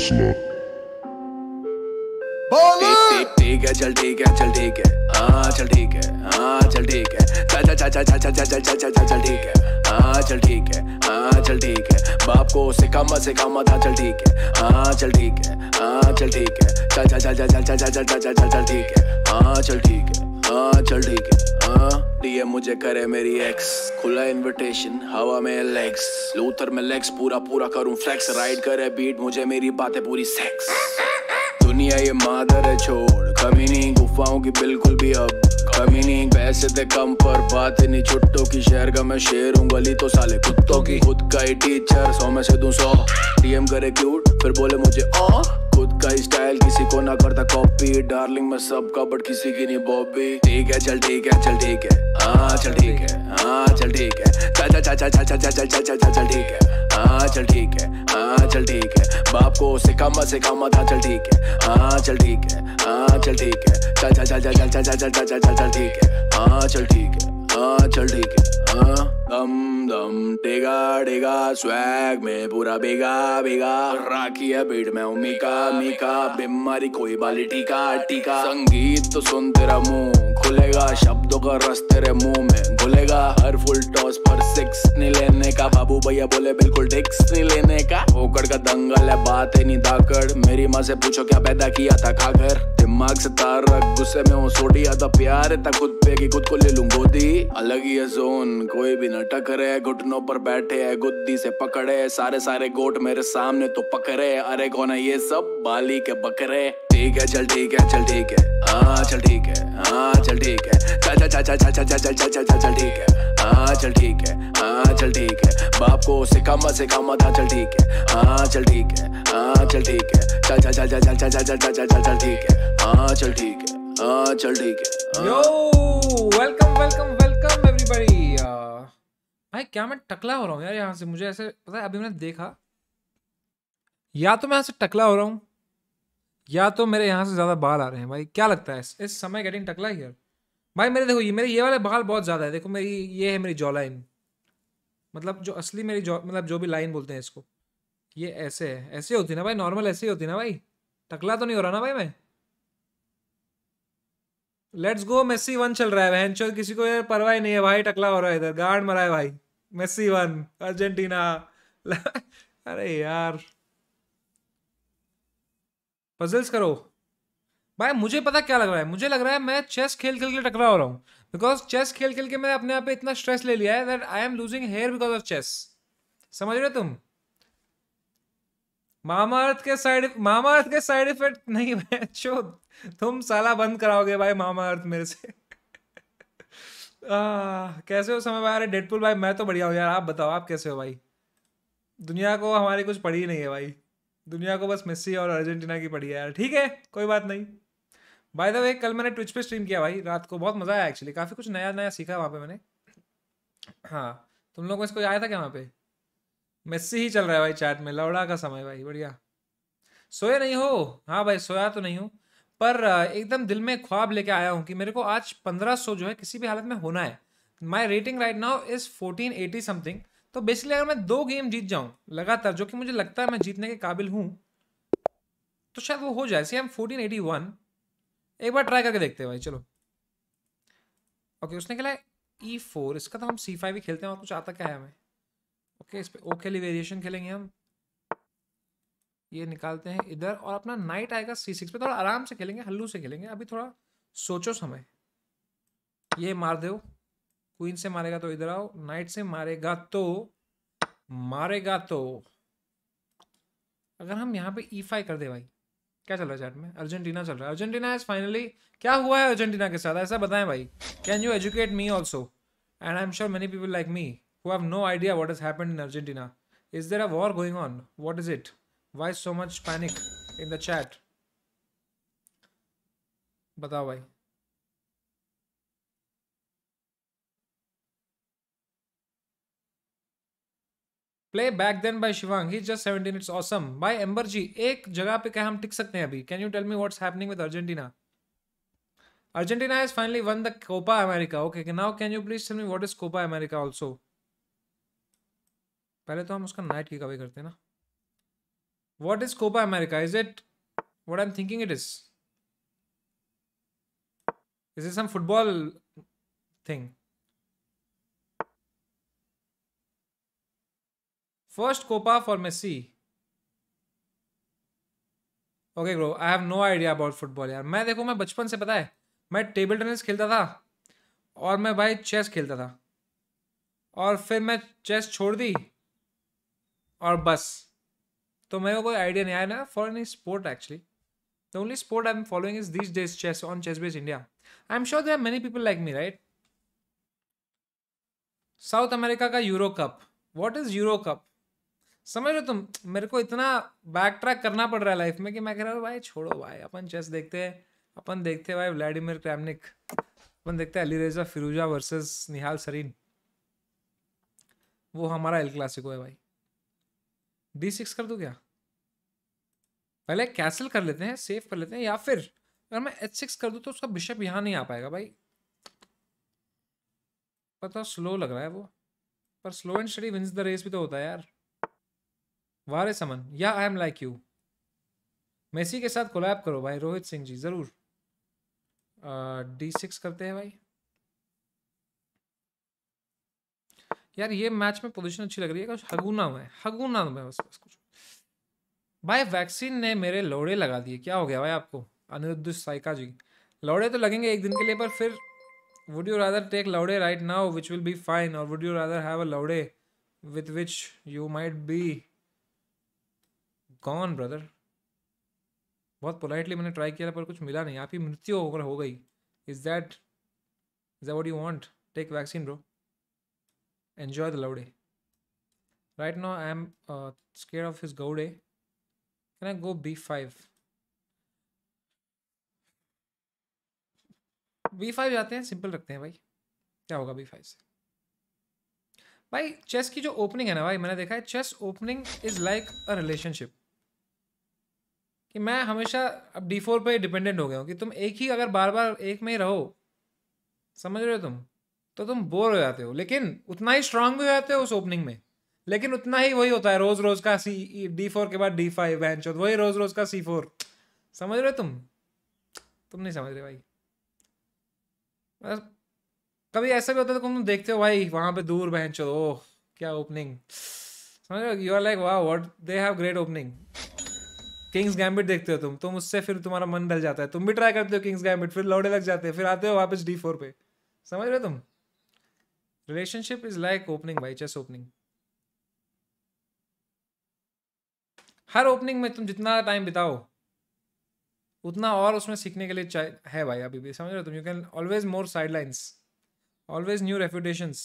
हौसला ठीक है चल ठीक है चल ठीक है हाँ चल ठीक है हाँ चल ठीक है चल चल चल चल चल चल चल चल चल चल ठीक है हाँ चल ठीक है हाँ चल ठीक है बाप को से मत से मत हाँ चल ठीक है हाँ चल ठीक है हाँ चल ठीक है चल चल चल चल चल चल चल चल चल चल ठीक है हाँ चल ठीक है हाँ चल ठीक है डीएम हाँ, मुझे करे मेरी एक्स खुला इनविटेशन हवा में लेग्स लूथर में लेग्स पूरा पूरा करूं फ्लेक्स राइड करे बीट मुझे मेरी बातें पूरी सेक्स दुनिया ये मादर है छोड़ कमी नहीं गुफाओं की बिल्कुल भी अब कमी नहीं पैसे थे कम पर बात नहीं छुट्टों की शहर का मैं शेर हूँ गली तो साले कुत्तों की खुद का ही टीचर सौ में से दू सौ डीएम करे क्यूट फिर बोले मुझे ओ का स्टाइल किसी को ना करता कॉपी डार्लिंग मैं सबका बट किसी की नहीं बॉबी ठीक है चल ठीक है चल ठीक है हाँ चल ठीक है हाँ चल ठीक है चाचा चाचा चाचा चाचा चाचा चाचा ठीक है हाँ चल ठीक है हाँ चल ठीक है बाप को सिखा मत सिखा मत हाँ चल ठीक है हाँ चल ठीक है हाँ चल ठीक है चाचा चाचा चाचा चाचा चाचा चाचा चल ठीक है हाँ चल ठीक है हाँ चल ठीक है हाँ दम डेगा डेगा स्वैग में पूरा बेगा बेगा राखी है भीड़ में उमिका मीका बीमारी कोई बाली टीका टीका संगीत तो सुन तेरा खुलेगा शब्द शब्दों का रस तेरे मुंह में बोलेगा हर फुल टॉस पर सिक्स नहीं लेने का बाबू भैया बोले बिल्कुल टिक्स नहीं लेने का ओकड़ का दंगल है बात है नहीं दाकड़ मेरी माँ से पूछो क्या पैदा किया था खाकर दिमाग से तार रख गुस्से में हूँ सोडी आता प्यार था खुद पे की खुद को ले लूं गोदी अलग ही है जोन कोई भी न टकरे घुटनों पर बैठे है गुद्दी से पकड़े सारे सारे गोट मेरे सामने तो पकड़े अरे कौन है ये सब बाली के बकरे ठीक है चल ठीक है चल ठीक है हाँ चल ठीक है हाँ चल ठीक है चल चल चल चल चल चल चल चल चल चल चल ठीक है हाँ चल ठीक है हाँ चल ठीक है बाप को चल ठीक है हाँ चल ठीक है हाँ चल ठीक है चल चल चल चल चल चल चल चल चल चल चल ठीक है हाँ चल ठीक है हाँ चल ठीक है yo welcome welcome welcome everybody भाई क्या मैं टकला हो रहा हूँ यार यहाँ से मुझे ऐसे पता है अभी मैंने देखा या तो मैं यहाँ से टकला हो रहा हूँ या तो मेरे यहाँ से ज़्यादा बाल आ रहे हैं भाई क्या लगता है इस समय गेटिंग टकला हियर भाई मेरे देखो ये मेरे ये वाले बाल बहुत ज़्यादा है देखो मेरी ये है मेरी जॉ लाइन मतलब जो असली मेरी जॉ मतलब जो भी लाइन बोलते हैं इसको ये ऐसे है ऐसे होती ना भाई नॉर्मल ऐसे ही होती ना भाई टकला तो नहीं हो रहा ना भाई मैं लेट्स गो मेसी वन चल रहा है बहन किसी को यार परवाह नहीं है भाई टकला हो रहा है इधर गार्ड मरा है भाई मेसी वन अर्जेंटीना अरे यार पजल्स करो भाई मुझे पता क्या लग रहा है मुझे लग रहा है मैं चेस खेल खेल के टकरा हो रहा हूँ बिकॉज चेस खेल खेल के मैंने अपने आप पे इतना स्ट्रेस ले लिया है that I am losing hair because of chess समझ रहे हो तुम मामाअर्थ के साइड मामाअर्थ के साइड इफेक्ट नहीं चो तुम साला बंद कराओगे भाई मामाअर्थ मेरे से आ, कैसे हो समय भाई अरे डेडपुल भाई मैं तो बढ़िया हूँ यार आप बताओ आप कैसे हो भाई दुनिया को हमारी कुछ पड़ी ही नहीं है भाई दुनिया को बस मेस्सी और अर्जेंटीना की पड़ी है यार ठीक है कोई बात नहीं बाय द वे कल मैंने ट्विच पे स्ट्रीम किया भाई रात को बहुत मजा आया एक्चुअली काफी कुछ नया नया सीखा वहाँ पे मैंने हाँ तुम लोगों को इसको आया था क्या वहाँ पे मेस्सी ही चल रहा है भाई चैट में लौड़ा का समय भाई बढ़िया सोए नहीं हो हाँ भाई सोया तो नहीं हूँ पर एकदम दिल में ख्वाब लेके आया हूँ कि मेरे को आज पंद्रह सौ जो है किसी भी हालत में होना है my rating right now is fourteen eighty something तो बेसिकली अगर मैं दो गेम जीत जाऊँ लगातार जो कि मुझे लगता है मैं जीतने के काबिल हूँ तो शायद वो हो जाए C M fourteen eighty one एक बार ट्राई करके देखते हैं भाई चलो ओके उसने खेला ई फोर इसका तो हम सी फाइव ही खेलते हैं और कुछ आता क्या है हमें ओके इस पर ओके लिए वेरिएशन खेलेंगे हम ये निकालते हैं इधर और अपना नाइट आएगा सी सिक्स पे थोड़ा आराम से खेलेंगे हल्लू से खेलेंगे अभी थोड़ा सोचो समय ये मार दो क्वीन से मारेगा तो इधर आओ नाइट से मारेगा तो मारेगा तो अगर हम यहाँ पे ई e फाइव कर दे भाई क्या चल रहा है चैट में अर्जेंटीना चल रहा है अर्जेंटीना इज फाइनली क्या हुआ है अर्जेंटीना के साथ ऐसा बताएं भाई can you educate me also and I am sure many people like me who have no idea what is happen in Argentina is there a war going on what is it why so much panic in the chat बताओ भाई play back then by Shivang he just seventeen it's awesome by Ambar ji एक जगह पे क्या हम टिक सकते हैं अभी can you tell me what's happening with Argentina Argentina has finally won the Copa America okay now can you please tell me what is Copa America also पहले तो हम उसका नाइट की कवर करते हैं ना is Copa America is it what I am thinking it is is is some football thing First Copa for Messi. Okay bro I have no idea about football यार मैं देखो मैं बचपन से पता है मैं टेबल टेनिस खेलता था और मैं भाई चेस खेलता था और फिर मैं चेस छोड़ दी और बस तो मेरे कोई आइडिया नहीं आया ना for any sport actually the only sport I am following is this days chess on chess base India I am sure there many people like me right South America का Euro cup what is Euro cup समझ रहे तुम मेरे को इतना back track करना पड़ रहा है लाइफ में कि मैं कह रहा हूँ भाई छोड़ो भाई अपन चेस देखते हैं अपन देखते हैं भाई व्लादिमिर क्रैमनिक अपन देखते हैं अली रेजा फिरूजा वर्सेस निहाल सरीन वो हमारा एल क्लासिको है भाई डी सिक्स कर दूँ क्या पहले कैंसिल कर लेते हैं सेव कर लेते हैं या फिर अगर मैं एच सिक्स कर दूँ तो उसका बिशप यहाँ नहीं आ पाएगा भाई पता स्लो लग रहा है वो पर slow and steady wins the race भी तो होता है यार वारे समन या I am like you Messi के साथ कोलैब करो भाई रोहित सिंह जी ज़रूर डी सिक्स करते हैं भाई यार ये मैच में पोजीशन अच्छी लग रही है कुछ हगुना में हगुना में बस बस कुछ भाई वैक्सीन ने मेरे लोड़े लगा दिए क्या हो गया भाई आपको अनिरुद्ध साइका जी लौड़े तो लगेंगे एक दिन के लिए पर फिर वुड यू रादर टेक लौड़े right now which will be fine और would you rather have a लौड़े with which you might be gone brother बहुत पोलाइटली मैंने ट्राई किया पर कुछ मिला नहीं आपकी मृत्यु होकर हो गई is that is that what you want take vaccine bro enjoy the लवडे right now I am scare of his गौडे can I go B five B five जाते हैं सिंपल रखते हैं भाई क्या होगा बी फाइव से भाई चेस की जो ओपनिंग है ना भाई मैंने देखा है chess opening is like a relationship कि मैं हमेशा अब डी फोर पर डिपेंडेंट हो गया हूँ कि तुम एक ही अगर बार बार एक में ही रहो समझ रहे हो तुम तो तुम बोर हो जाते हो लेकिन उतना ही स्ट्रांग भी हो जाते हो उस ओपनिंग में लेकिन उतना ही वही होता है रोज रोज का सी डी फोर के बाद डी फाइव बैंक वही रोज रोज का सी फोर समझ रहे हो तुम तुम नहीं समझ रहे भाई बस कभी ऐसा भी होता है तो तुम देखते हो भाई वहाँ पे दूर बहन चो ओह क्या ओपनिंग समझ रहे हो यू आर लाइक वाह what they have great opening King's Gambit देखते हो तुम तुम उससे फिर तुम्हारा मन डल जाता है तुम भी ट्राई करते हो किंग्स गैम्बिट फिर लौड़े लग जाते हैं फिर आते हो वापस डी फोर पे समझ रहे हो तुम रिलेशनशिप इज लाइक ओपनिंग भाई चेस ओपनिंग हर ओपनिंग में तुम जितना टाइम बिताओ उतना और उसमें सीखने के लिए है भाई अभी भी समझ रहे हो तुम you can always more sidelines always new refutations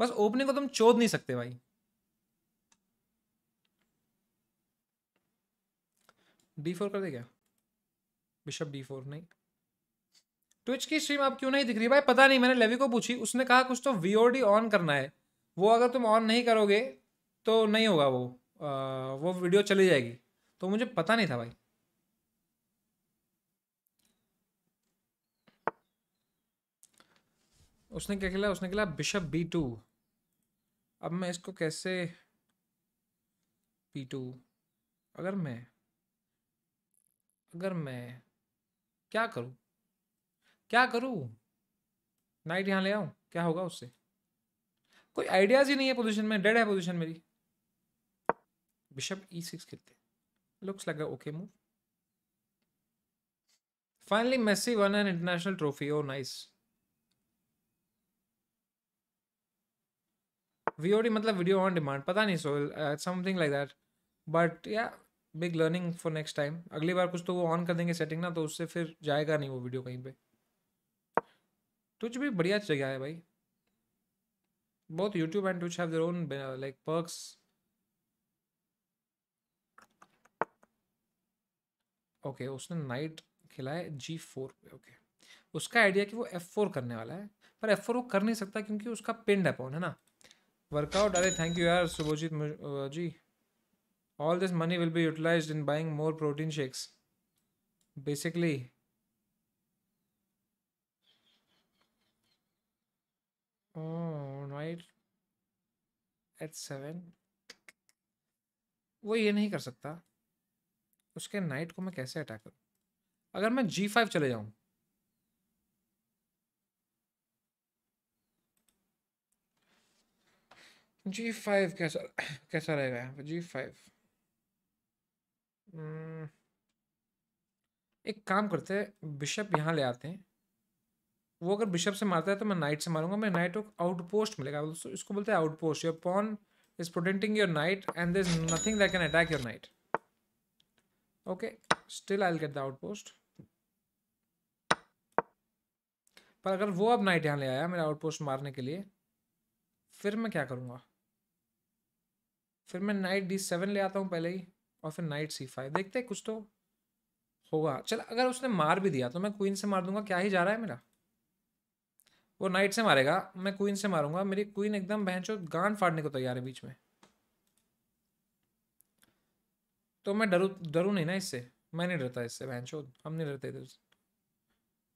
बस ओपनिंग को तुम चोद नहीं सकते भाई डी फोर कर दे क्या बिशप डी फोर नहीं ट्विच की स्ट्रीम आप क्यों नहीं दिख रही भाई पता नहीं मैंने लेवी को पूछी उसने कहा कुछ तो वी ऑन करना है वो अगर तुम ऑन नहीं करोगे तो नहीं होगा वो आ, वो वीडियो चली जाएगी तो मुझे पता नहीं था भाई उसने क्या खेला उसने खेला बिशप बी टू अब मैं इसको कैसे बी टू अगर मैं अगर मैं क्या करूं क्या करूं नाइट यहां ले आऊं क्या होगा उससे कोई आइडियाज ही नहीं है पोजीशन में डेड है पोजीशन मेरी बिशप ई सिक्स खेलते looks like okay move finally Messi won an international trophy oh nice VOD मतलब वीडियो ऑन डिमांड पता नहीं so something like that but yeah big learning for next time अगली बार कुछ तो वो ऑन कर देंगे सेटिंग ना तो उससे फिर जाएगा नहीं वो वीडियो कहीं पे ट्विच तो भी बढ़िया जगह है भाई बहुत YouTube and Twitch have their own like like okay उसने नाइट खिलाया जी फोर पे ओके उसका आइडिया कि वो एफ फोर करने वाला है पर एफ फोर वो कर नहीं सकता क्योंकि उसका पिंड है पॉन है ना वर्कआउट अरे थैंक यू यार Subhojit ji All this money will be utilized in buying more protein shakes. Basically, oh, right at 7 wo ye nahi kar sakta uske knight ko main kaise attack karu agar main g5 chale jaau G five कैसा कैसा रहेगा यहाँ पे जी five हम्म, एक काम करते हैं bishop यहाँ ले आते हैं वो अगर बिशप से मारता है तो मैं नाइट से मारूंगा मैं नाइट को आउटपोस्ट मिलेगा दोस्तों इसको बोलते हैं outpost your pawn is protecting your knight and there is nothing that can attack your knight okay still I get the outpost पर अगर वो अब नाइट यहाँ ले आया मेरा आउटपोस्ट मारने के लिए फिर मैं क्या करूँगा फिर मैं नाइट डी सेवन ले आता हूँ पहले ही और फिर नाइट सी फाइव देखते हैं कुछ तो होगा चल अगर उसने मार भी दिया तो मैं क्वीन से मार दूंगा क्या ही जा रहा है मेरा वो नाइट से मारेगा मैं क्वीन से मारूंगा मेरी क्वीन एकदम बहनचो गान फाड़ने को तैयार है बीच में तो मैं डरू डरू नहीं ना इससे मैं नहीं डरता इससे बहनचो हम नहीं डरते इधर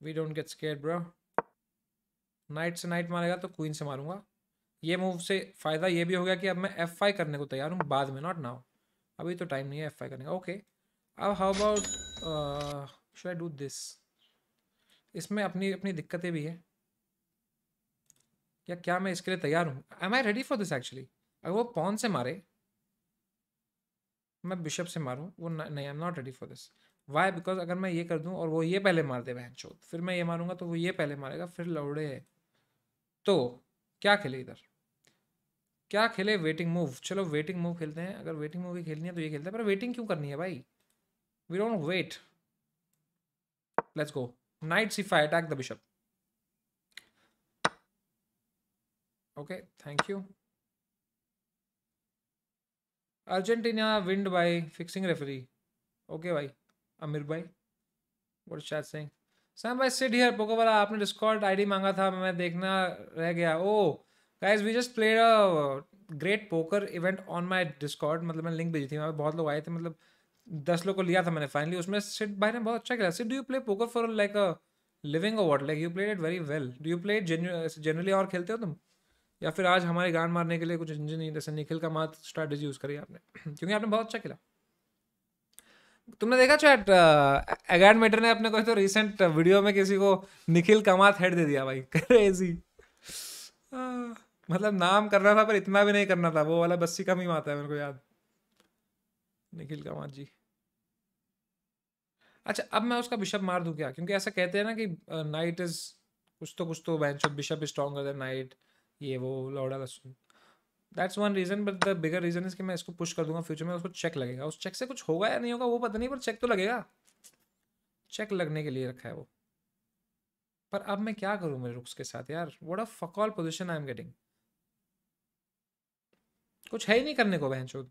we don't get scare bro knight से नाइट मारेगा तो क्वीन से मारूंगा ये मूव से फ़ायदा ये भी हो गया कि अब मैं एफ करने को तैयार हूँ बाद में नॉट नाउ अभी तो टाइम नहीं है एफ आई करने का ओके अब how about should I do this इसमें अपनी अपनी दिक्कतें भी है या क्या मैं इसके लिए तैयार हूँ I am I ready for this actually अगर वो पॉन से मारे मैं बिशप से मारूँ वो नहीं I am not ready for this why because अगर मैं ये कर दूँ और वो ये पहले मार दे बहन चौथ फिर मैं ये मारूंगा तो वो ये पहले मारेगा फिर लौड़े है तो क्या खेले इधर क्या खेले वेटिंग मूव चलो वेटिंग मूव खेलते हैं अगर वेटिंग मूव ही खेलनी है तो ये खेलते हैं पर वेटिंग क्यों करनी है भाई we don't wait let's go knight C five attack the bishop okay thank you Argentina win by fixing referee okay भाई आमिर भाई व्हाट इज चैट सैम भाई सिड हियर वाला आपने डिस्कॉर्ड आईडी मांगा था मैं देखना रह गया oh oh, guys we just played a great poker event on my Discord मतलब मैंने लिंक भेजी थी वहाँ पर बहुत लोग आए थे मतलब दस लोग को लिया था मैंने फाइनली उसमें सिट भाई ने बहुत अच्छा खेला sit do you play poker for like a living award like you played it very well do you play generally और खेलते हो तुम या फिर आज हमारे गान मारने के लिए कुछ इंजन जैसे निखिल का मात स्ट्रैटेजी यूज़ करी आपने क्योंकि आपने बहुत अच्छा खेला तुमने देखा चैट एगैड मेटर ने अपने कोई तो रिसेंट वीडियो में किसी को निखिल कमात हेड दे दिया भाई क्रेजी मतलब नाम करना था पर इतना भी नहीं करना था वो वाला बस्सी कम ही आता है मेरे को याद निखिल कामत जी अच्छा अब मैं उसका बिशप मार दूँ क्या क्योंकि ऐसा कहते हैं ना कि नाइट इज कुछ तो कुछ तो bank bishop stronger than knight ये वो लौड़ा लसुन that's one reason but the bigger reason is कि मैं इसको पुश कर दूंगा फ्यूचर में उसको चेक लगेगा उस चेक से कुछ होगा या नहीं होगा वो पता नहीं पर चेक तो लगेगा चेक लगने के लिए रखा है वो पर अब मैं क्या करूँ मेरे रुक्स के साथ यार what a fuck all position I am getting कुछ है ही नहीं करने को बहन चोद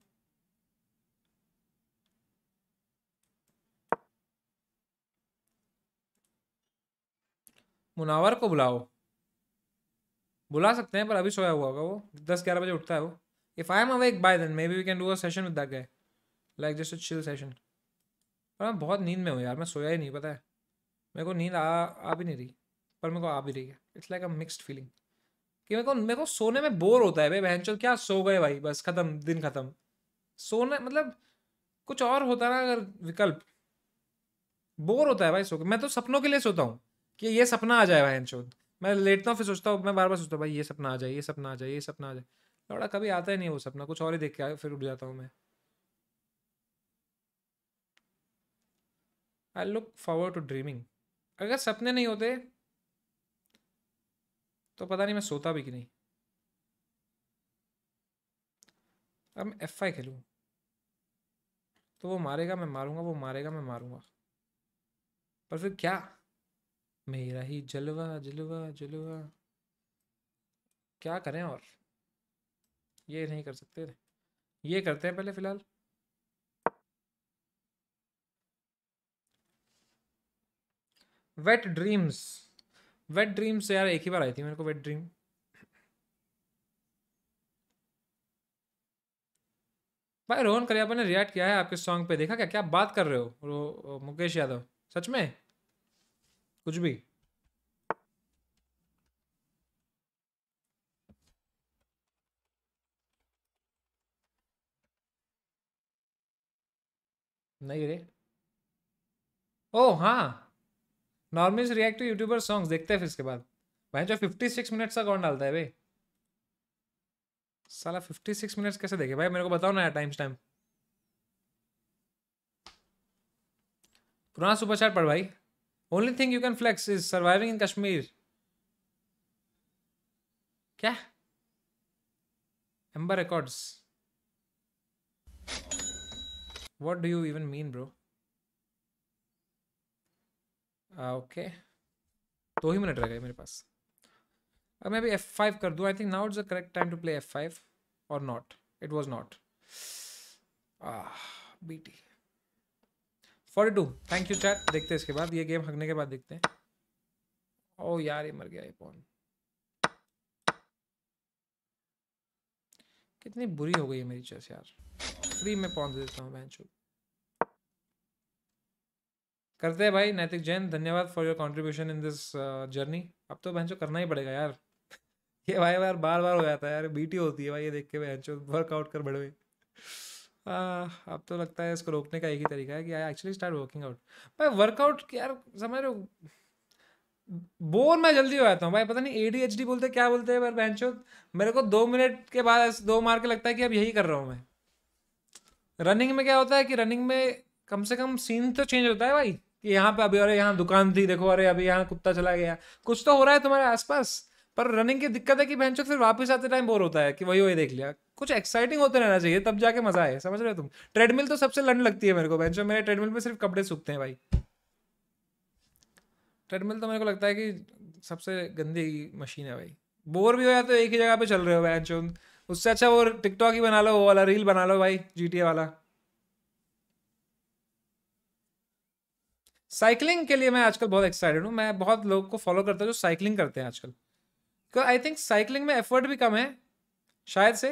मुनावर को बुलाओ बुला सकते हैं पर अभी सोया हुआ होगा वो दस ग्यारह बजे उठता है वो if I am awake by then maybe we can do a session with that guy like just chill session पर मैं बहुत नींद में हूँ यार मैं सोया ही नहीं पता है मेरे को नींद आ आ भी नहीं रही पर मेरे को आ भी रही है it's like a mixed feeling कि मेरे को मेरे को सोने में बोर होता है भाई बहन क्या सो गए भाई बस खत्म दिन खत्म सोना मतलब कुछ और होता ना अगर विकल्प बोर होता है भाई सो मैं तो सपनों के लिए सोता हूँ कि ये सपना आ जाए बहन मैं लेटता हूँ फिर सोचता हूँ मैं बार बार सोचता हूँ भाई ये सपना आ जाए ये सपना आ जाए ये सपना आ जाए लौड़ा कभी आता ही नहीं वो सपना कुछ और ही देख के फिर उठ जाता हूँ मैं I look forward to dreaming अगर सपने नहीं होते तो पता नहीं मैं सोता भी कि नहीं अब मैं एफ आई खेलूँ तो वो मारेगा मैं मारूंगा वो मारेगा मैं मारूंगा पर फिर क्या मेरा ही जलवा जलवा जलवा क्या करें और ये नहीं कर सकते ये करते हैं पहले फिलहाल वेट ड्रीम्स वेट ड्रीम्स यार एक ही बार आई थी मेरे को वेट ड्रीम भाई रोहन करियापा ने रिएक्ट किया है आपके सॉन्ग पे देखा क्या क्या बात कर रहे हो रो, मुकेश यादव सच में कुछ भी नहीं रे ओ हाँ normal react to YouTuber songs देखते हैं फिर इसके बाद भाई जो फिफ्टी सिक्स मिनट्स का कौन डालता है भाई साला फिफ्टी सिक्स मिनट्स कैसे देखे भाई मेरे को बताओ ना टाइम्स टाइम पुराना सुपर पढ़ भाई only thing you can flex is surviving in Kashmir क्या amber records what do you even mean bro okay ah, दो ही मिनट रह गए मेरे पास अब मैं भी एफ फाइव कर दूँ I think now it's the correct time to play F five और not it was not B T forty two thank you chat देखते हैं इसके बाद ये गेम हकने के बाद देखते हैं ओ oh, यार ये मर गया ये पॉन कितनी बुरी हो गई है मेरी चेस यार फ्री में पॉन दे देता हूँ मैं करते हैं भाई नैतिक जैन धन्यवाद for your contribution in this journey अब तो बहन करना ही पड़ेगा यार ये भाई बार बार बार हो जाता है यार बीटी होती है भाई ये देख के बहन वर्कआउट कर बड़े अब तो लगता है इसको रोकने का एक ही तरीका है कि I actually start working out भाई वर्कआउट यार समझ रहे हो बोर मैं जल्दी हो जाता हूँ भाई पता नहीं ए बोलते क्या बोलते हैं पर बहन मेरे को दो मिनट के बाद दो मार के लगता है कि अब यही कर रहा हूँ मैं रनिंग में क्या होता है कि रनिंग में कम से कम सीन तो चेंज होता है भाई कि यहाँ पे अभी अरे यहाँ दुकान थी देखो अरे अभी यहाँ कुत्ता चला गया कुछ तो हो रहा है तुम्हारे आसपास पर रनिंग की दिक्कत है कि बहन फिर वापस आते टाइम बोर होता है कि वही वही देख लिया कुछ एक्साइटिंग होते रहना चाहिए तब जाके मजा आए समझ रहे हो तुम ट्रेडमिल तो सबसे लंड लगती है मेरे को बहन मेरे ट्रेडमिल में सिर्फ कपड़े सूखते हैं भाई ट्रेडमिल तो मेरे को लगता है कि सबसे गंदी मशीन है भाई बोर भी हो या तो एक ही जगह पे चल रहे हो बहन उससे अच्छा वो टिकटॉक ही बना लो वो वाला रील बना लो भाई जी वाला साइकिलिंग के लिए मैं आजकल बहुत एक्साइटेड हूँ मैं बहुत लोग को फॉलो करता हूँ जो साइकिलिंग करते हैं आजकल क्योंकि आई थिंक साइकिलिंग में एफर्ट भी कम है शायद से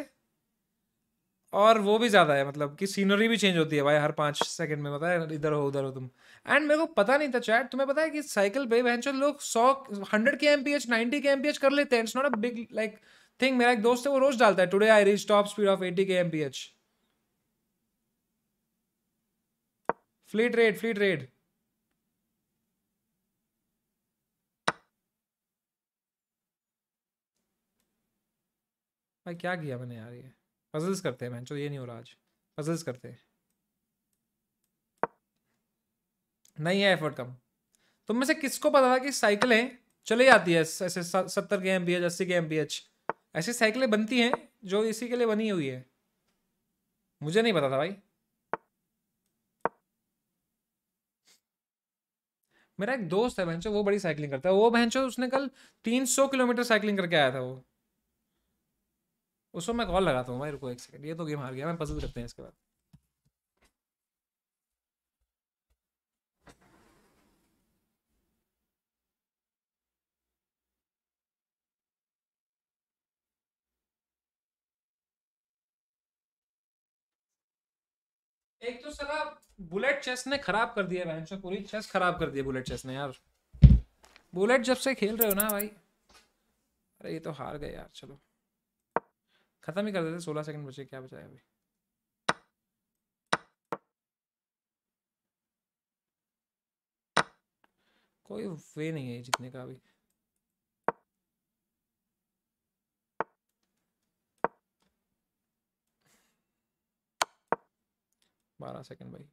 और वो भी ज़्यादा है मतलब कि सीनरी भी चेंज होती है भाई हर पाँच सेकंड में पता है इधर हो उधर हो तुम एंड मेरे को पता नहीं था चैट तुम्हें पता है कि साइकिल पे बहन लोग सौ hundred K M P H ninety K M P H कर लेते हैं it's not a big like thing मेरा एक दोस्त है वो रोज डालता है today I reach top speed of eighty K M P H fleet red fleet red भाई क्या किया मैंने यार ये पजल्स करते हैं मैं चलो ये नहीं हो रहा आज पजल्स करते हैं नहीं है एफर्ट कम तुम में से किसको पता था कि साइकिलें चले जाती है ऐसे सत्तर के एम बी एच अस्सी के एम बी एच ऐसी साइकिलें बनती हैं जो इसी के लिए बनी हुई है मुझे नहीं पता था भाई मेरा एक दोस्त है बहनचो वो बड़ी साइकिलिंग करता है वो बहनचो उसने कल 300 किलोमीटर साइकिलिंग करके आया था वो उसको मैं कॉल लगाता हूँ भाई रुको एक सेकंड ये तो गेम हार गया मैं पसंद करते हैं इसके बाद एक तो साला बुलेट चेस ने खराब कर दिया बहन से पूरी चेस खराब कर दिया बुलेट चेस ने यार बुलेट जब से खेल रहे हो ना भाई अरे ये तो हार गए यार चलो ख़त्म ही कर देते सोलह सेकंड बचे क्या बचाया अभी कोई वे नहीं है जितने का अभी बारह सेकंड भाई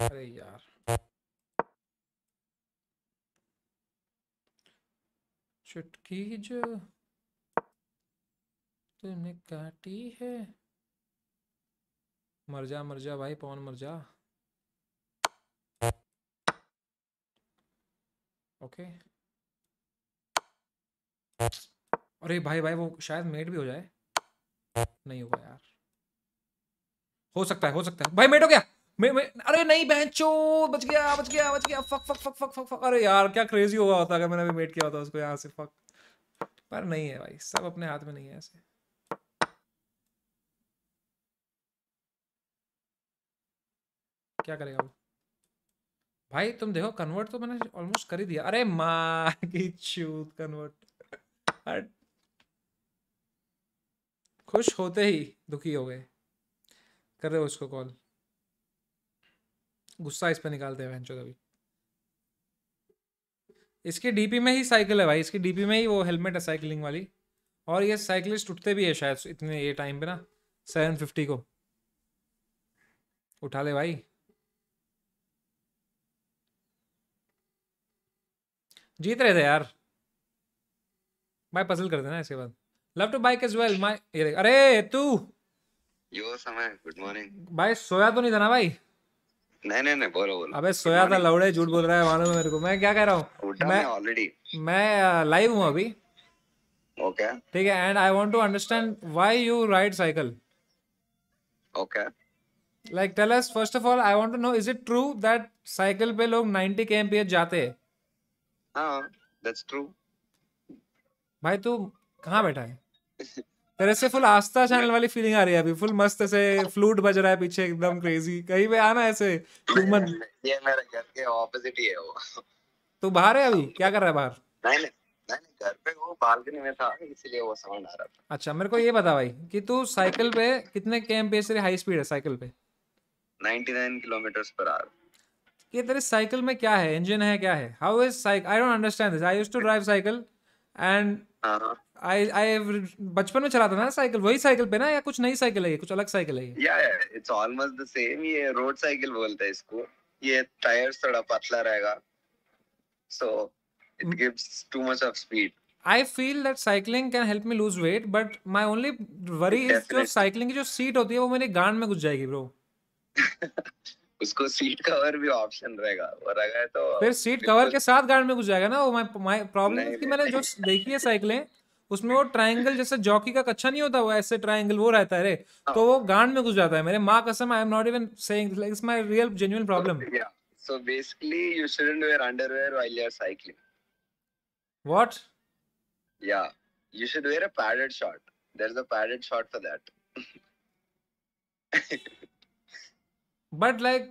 अरे यार चुटकी जो तूने काटी है मर जा मर जा भाई पवन मर जा ओके अरे भाई भाई वो शायद मेट भी हो जाए नहीं होगा यार हो सकता है हो सकता है भाई मेट हो गया मैं मैं अरे नहीं बहन चो बच गया बच गया बच गया fuck fuck fuck fuck fuck fuck अरे यार क्या क्रेजी हुआ होता अगर मैंने अभी वेट किया होता उसको यहाँ से फक पर नहीं है भाई सब अपने हाथ में नहीं है ऐसे क्या करेगा वो भाई तुम देखो कन्वर्ट तो मैंने ऑलमोस्ट कर ही दिया अरे माँ की चूत कन्वर्ट खुश होते ही दुखी हो गए कर रहे हो उसको कॉल गुस्सा इस पर निकालते हैं वेंचो अभी इसके डीपी में ही साइकिल है भाई इसके डीपी में ही वो हेलमेट है साइकिलिंग वाली और ये साइकिलिस्ट उठते भी है शायद इतने ये टाइम पे ना सेवन फिफ्टी को उठा ले भाई जीत रहे थे यार भाई पसल कर देना इसके बाद love to bike as well my अरे तू यो समय गुड मॉर्निंग भाई सोया तो नहीं था ना भाई नहीं नहीं नहीं बोलो बोलो अबे सोया था लौड़े झूठ बोल रहा है मालूम है मेरे को मैं क्या कह रहा हूँ मैं ऑलरेडी मैं लाइव हूँ अभी ओके ठीक है and I want to understand why you ride cycle okay like tell us first of all I want to know is it true that cycle पे लोग 90 केएमपीएच जाते हैं हां दैट्स ट्रू भाई तू कहां बैठा है तेरे से फुल आस्था चैनल वाली फीलिंग आ रही है अभी फुल मस्त ऐसे फ्लूट बज रहा है पीछे एकदम क्रेजी कहीं पे आना ऐसे ह्यूमन ये मेरे घर के ऑपोजिट ही है वो तू बाहर है अभी क्या कर रहा है बाहर नहीं नहीं नहीं घर पे वो बालकनी में था इसीलिए वो साउंड आ रहा था अच्छा मेरे को ये बता भाई कि तू साइकिल पे कितने पे से हाई स्पीड है साइकिल पे 99 किलोमीटर पर आवर कि तेरे साइकिल में क्या है इंजन है क्या है how is cycle I don't understand this I used to drive cycle and I I बचपन में चलाता था ना साइकिल वही साइकिल पे ना या कुछ नई साइकिल है कुछ अलग साइकिल है ये या इट्स ऑलमोस्ट द सेम ये रोड साइकिल बोलते हैं इसको ये टायर थोड़ा पतला रहेगा so it gives too much of speed I feel that cycling can help me lose weight but my only worry is जो साइकिलिंग की जो सीट होती है वो मेरे गांड में घुस जाएगी ब्रो उसको सीट कवर भी ऑप्शन रहेगा और अगर तो फिर सीट कवर के साथ गांड में घुस जाएगा ना वो माय प्रॉब्लम कि मैंने जो देखी है साइकिलें उसमें वो ट्राइंगल जैसे जॉकी का कच्छा नहीं होता वो ऐसे ट्राइंगल वो रहता है रे तो वो गांड में घुस जाता है मेरे माँ कसम I am not even saying like it's my real genuine problem so basically you shouldn't wear underwear while you're cycling what yeah you should wear a padded short there's a padded short for that but like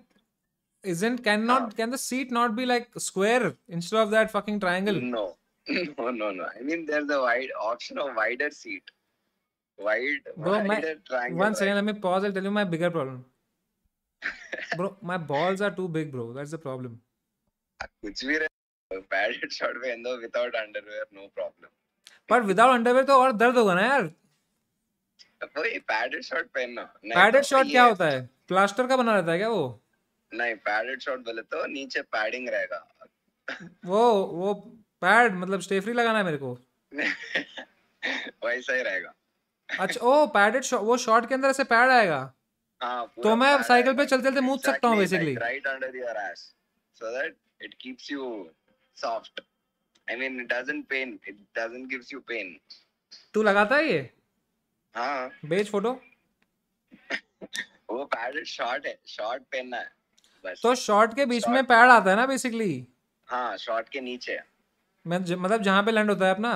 isn't cannot uh, can the seat not be like square instead of that fucking triangle no no, no, no. I mean, there's a wide option of wider seat. Wide, Bro, wider my, triangle. One second, right? let me pause i'll tell you my bigger problem. bro, my balls are too big, bro. That's the problem. कुछ भी रहे padded shirt पहन दो without underwear no problem पर without underwear तो और दर्द होगा ना यार वही पैडेड शर्ट पहनना पैडेड शर्ट क्या होता है प्लास्टर का बना रहता है क्या वो नहीं पैडेड शर्ट बोले तो नीचे पैडिंग रहेगा वो वो पैड मतलब स्टेफरी लगाना है मेरे को वैसा ही रहेगा अच्छा ओ पैडेड शौ, वो शॉट के अंदर ऐसे पैड आएगा हां तो मैं साइकिल पे चलते चलते मूव सकता हूं basically right under your ass so that it keeps you soft I mean it doesn't pain it doesn't gives you pain तू लगाता है ये हां भेज फोटो वो पैडेड शॉट है शॉट पेन है बस तो शॉट के बीच में पैड आता है ना बेसिकली हां शॉट के नीचे मैं ज, मतलब जहाँ पे लैंड होता है अपना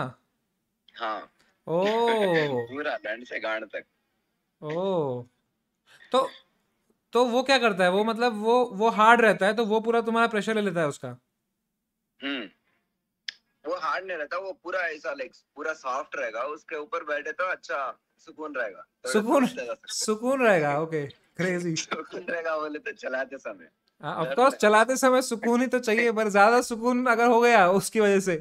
हाँ ओ पूरा लैंड से गांड तक ओ तो तो वो क्या करता है वो मतलब वो वो हार्ड रहता है तो वो पूरा तुम्हारा प्रेशर ले लेता है उसका हम्म वो हार्ड नहीं रहता वो पूरा ऐसा लाइक पूरा सॉफ्ट रहेगा उसके ऊपर बैठे तो अच्छा सुकून रहेगा तो सुकून सुकून रहेगा ओके क्रेजी सुकून रहेगा बोले तो चलाते समय ऑफ कोर्स चलाते समय सुकून ही तो चाहिए पर ज्यादा सुकून अगर हो गया उसकी वजह से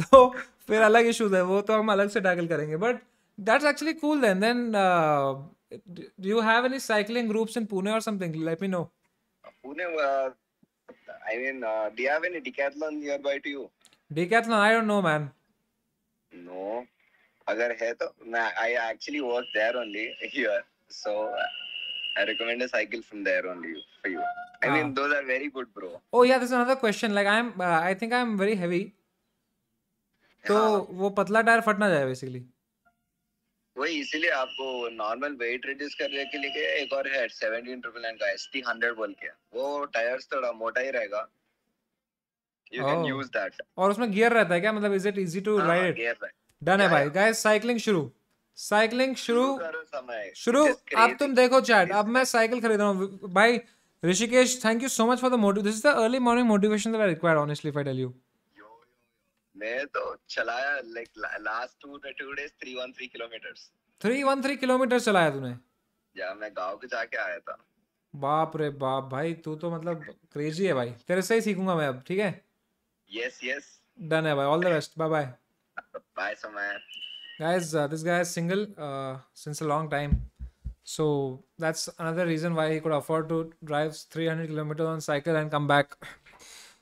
तो फिर अलग इशूज है वो तो हम अलग से टैकल करेंगे but that's actually cool then then do you have any cycling groups in Pune or something? Let me know. Pune, uh, I mean, uh, do you have any decathlon nearby to you? Decathlon, I don't know, man. No. अगर है तो मैं I actually work there only here so I recommend a cycle from there only for you. I mean, ah. those are very good, bro. Oh yeah, there's another question. Like I'm, uh, I think I'm very heavy. तो वो पतला tyre फट ना जाए basically वही इसीलिए आपको normal weight reduce करने के लिए एक और है 17 ट्रिपल नाइन का एसटी 100 बोल के वो टायर्स थोड़ा मोटा ही रहेगा यू कैन यूज दैट और उसमें गियर रहता है क्या मतलब is it easy to ride done है भाई गाइस साइकिलिंग शुरू साइकिलिंग शुरू शुरू अब तुम देखो चैट अब मैं साइकिल खरीद रहा हूँ भाई Rishikesh thank you so much for the motive this is the early morning motivation that I require honestly if I tell you मैं तो चलाया like last two two days 313 kilometre 313 kilometre चलाया तूने या मैं गांव के जाके आया था बाप रे बाप भाई तू तो मतलब क्रेजी है भाई तेरे से ही सीखूंगा मैं अब ठीक है यस यस डन है भाई all the best bye bye bye समय guys uh, this guy is single uh, since a long time so that's another reason why he could afford to drive 300 kilometers on cycle and come back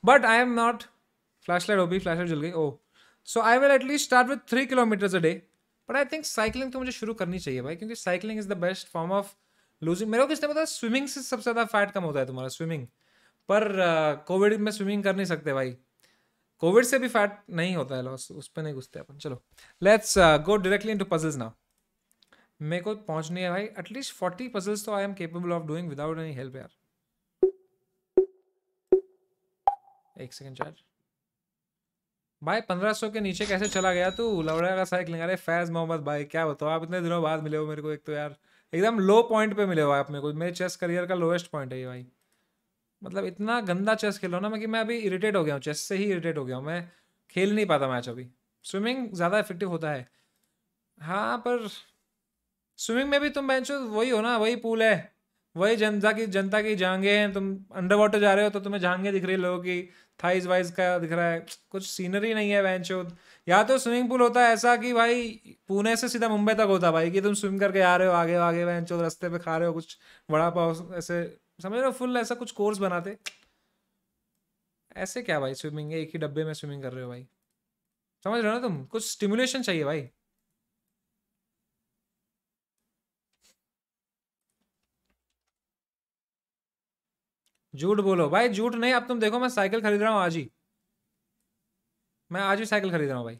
but i am not flashlight obi flashlight jal gayi oh so i will at least start with 3 kilometers a day but i think cycling to mujhe shuru karni chahiye bhai kyunki cycling is the best form of losing मेरे kisne pata swimming se sabse zyada fat kam hota hai tumhara swimming swimming पर Covid uh, में swimming कर नहीं सकते भाई Covid से भी fat नहीं होता है लॉस उस पर नहीं घुसते अपन चलो let's go directly into puzzles now मेरे को पहुंच नहीं है भाई एटलीस्ट फोर्टी पजल्स तो I am capable of doing without any help यार एक सेकंड चार्ज भाई पंद्रह सौ के नीचे कैसे चला गया तू लवड़ा का साइकिलिंग अरे फैज मोहम्मद भाई क्या बताओ आप इतने दिनों बाद मिले हो मेरे को एक तो यार एकदम लो पॉइंट पे मिले हो आप मेरे को मेरे चेस करियर का लोएस्ट पॉइंट है ये भाई मतलब इतना गंदा चेस खेल रहा हूँ ना मैं कि मैं अभी इरिटेट हो गया हूँ चेस से ही इरिटेट हो गया हूँ मैं खेल नहीं पाता मैच अभी स्विमिंग ज़्यादा इफेक्टिव होता है हाँ पर स्विमिंग में भी तुम बेंचो वही हो ना वही पूल है वही जनता की जनता की जांगे हैं तुम अंडर वाटर जा रहे हो तो तुम्हें जांगे दिख रही लोगों की थाइज वाइज का दिख रहा है कुछ सीनरी नहीं है बेंचो या तो स्विमिंग पूल होता है ऐसा कि भाई पुणे से सीधा मुंबई तक होता भाई कि तुम स्विम करके आ रहे हो आगे आगे बेंचो रस्ते पे खा रहे हो कुछ वड़ा पाव ऐसे समझ रहे हो फुल ऐसा कुछ कोर्स बनाते ऐसे क्या भाई स्विमिंग है एक ही डब्बे में स्विमिंग कर रहे हो भाई समझ रहे हो ना तुम कुछ स्टिमुलेशन चाहिए भाई झूठ बोलो भाई झूठ नहीं अब तुम देखो मैं साइकिल खरीद रहा हूँ आज ही मैं आज ही साइकिल खरीद रहा हूँ भाई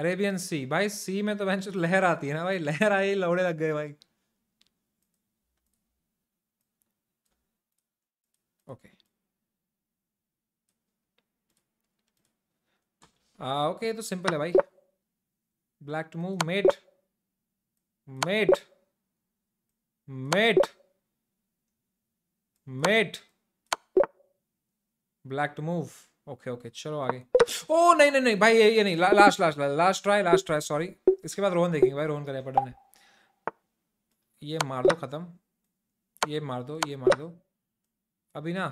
अरेबियन सी भाई सी में तो बहन लहर आती है ना भाई लहर आई लौड़े लग गए भाई ओके आ, ओके तो सिंपल है भाई black to move mate mate mate mate black to move okay okay चलो आगे ओ नहीं नहीं नहीं भाई ये ये नहीं ला, last last last try last try sorry इसके बाद रोहन देखेंगे भाई रोहन करें रेपर्डन ये मार दो ख़त्म ये मार दो ये मार दो अभी ना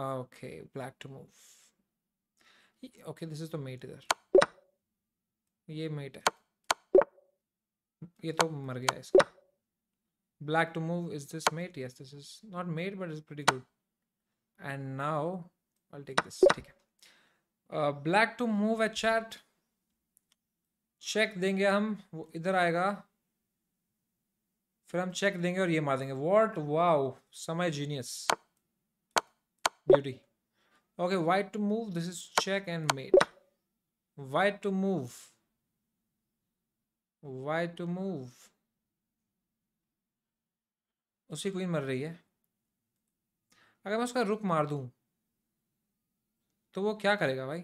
okay black to move okay this is the mate इधर ये मेट है ये तो मर गया इसका black to move is this mate yes this is not mate but is pretty good and now I'll take this ticket. Uh, black to move a chart. Check denge hum idhar aayega. Fir hum check denge aur ye maar denge. What? Wow. Samay genius. Beauty. Okay, white to move. This is check and mate. White to move. White to move. Usi queen mar rahi hai. अगर मैं उसका रुक मार दूं तो वो क्या करेगा भाई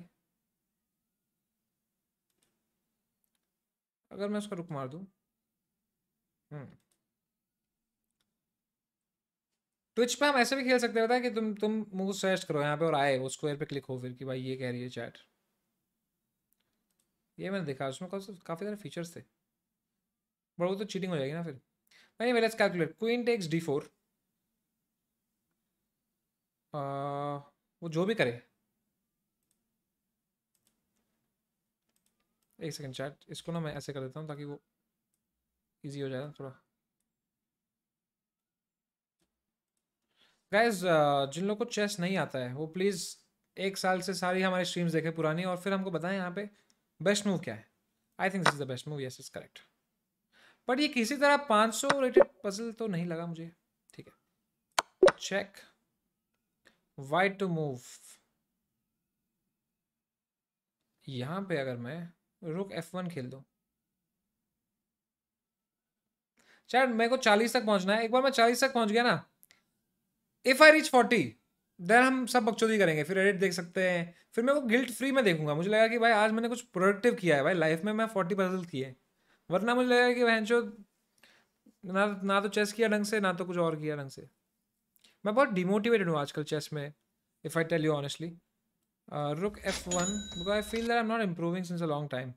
अगर मैं उसका रुक मार हम्म ट्विच पे हम ऐसे भी खेल सकते हैं कि तुम तुम मुझे सर्च करो यहाँ पे और आए वो एयर पे क्लिक हो फिर कि भाई ये कह रही है चैट ये मैंने देखा उसमें काफ़ी सारे फीचर्स थे बड़ा वो तो चीटिंग हो जाएगी ना फिर नहीं मेरे calculate queen takes D four वो जो भी करे एक सेकंड चैट इसको ना मैं ऐसे कर देता हूँ ताकि वो इजी हो जाए थोड़ा गाइज जिन लोग को चेस नहीं आता है वो प्लीज़ एक साल से सारी हमारी स्ट्रीम्स देखें पुरानी और फिर हमको बताएं यहाँ पे बेस्ट मूव क्या है I think this is the best move yes is correct but ये किसी तरह 500 रेटेड पजल तो नहीं लगा मुझे ठीक है चेक वाई टू मूव यहां पे अगर मैं रुक एफ वन खेल दू चैट मेरे को चालीस तक पहुंचना है एक बार मैं चालीस तक पहुंच गया ना if I reach forty then हम सब बकचोदी करेंगे फिर एडिट देख सकते हैं फिर मेरे को गिल्ट फ्री में देखूंगा मुझे लगा कि भाई आज मैंने कुछ प्रोडक्टिव किया है भाई लाइफ में मैं फोर्टी पजल किए वरना मुझे लगा कि बहन ना ना तो चेस किया ढंग से ना तो कुछ और किया ढंग से मैं बहुत डिमोटिवेटेड हूँ आजकल चेस में if I tell you honestly रुक F one because I feel that I am not improving since a long time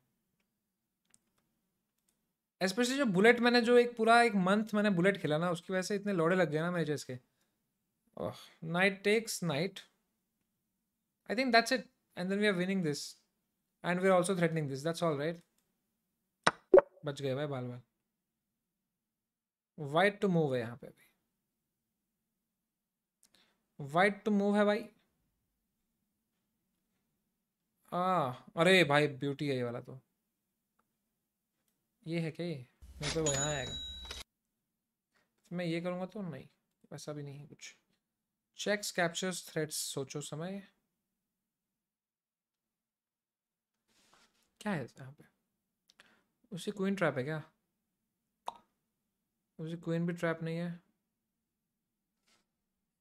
specially जो बुलेट मैंने जो एक पूरा एक मंथ मैंने बुलेट खेला ना उसकी वजह से इतने लौड़े लग गए ना मेरे चेस के knight takes knight I think that's it and then we are winning this and we are also threatening this that's all right बच गए भाई बाल बाल वाइट टू मूव है यहाँ पे अभी वाइट तो मूव है भाई आ, अरे भाई ब्यूटी है ये वाला तो ये है क्या ये मेरे को यहाँ आएगा तो मैं ये करूँगा तो नहीं वैसा भी नहीं है कुछ चेक्स कैप्चर्स थ्रेड्स सोचो समय क्या है यहाँ पे उसी क्वीन ट्रैप है क्या उसी क्वीन भी ट्रैप नहीं है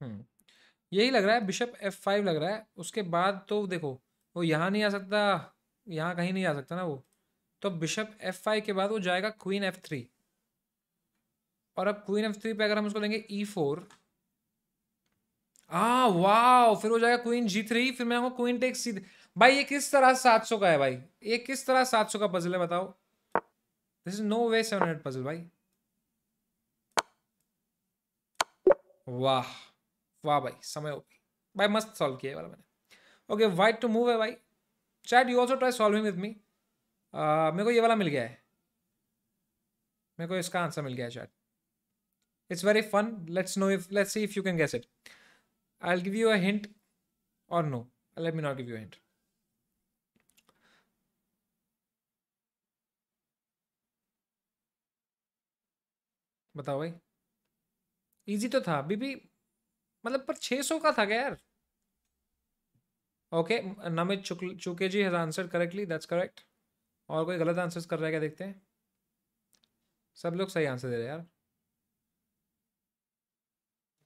हम्म यही लग रहा है बिशप एफ फाइव लग रहा है उसके बाद तो देखो वो यहाँ नहीं आ सकता यहाँ कहीं नहीं आ सकता ना वो तो बिशप एफ फाइव के बाद वो जाएगा क्वीन एफ थ्री और अब क्वीन एफ थ्री पे अगर हम उसको लेंगे ई फोर आ वाह फिर हो जाएगा क्वीन जी थ्री फिर मैं क्वीन टेक सी भाई ये किस तरह सात सौ का है भाई ये किस तरह सात सौ का पजल है बताओ this is no way seven hundred puzzle भाई वाह वाह भाई समय हो गई भाई मस्त सॉल्व किया वाला मैंने ओके वाइट टू मूव है भाई chat you also try solving with me मेरे को ये वाला मिल गया है मेरे को इसका आंसर मिल गया है chat it's very fun let's know if let's see if you can guess it I will give you a hint और no let me not give you hint बताओ भाई इजी तो था बीबी मतलब पर 600 का था क्या यार ओके नमित चुक चुके ji has answer correctly that's correct और कोई गलत आंसर कर रहा है क्या देखते हैं सब लोग सही आंसर दे रहे हैं यार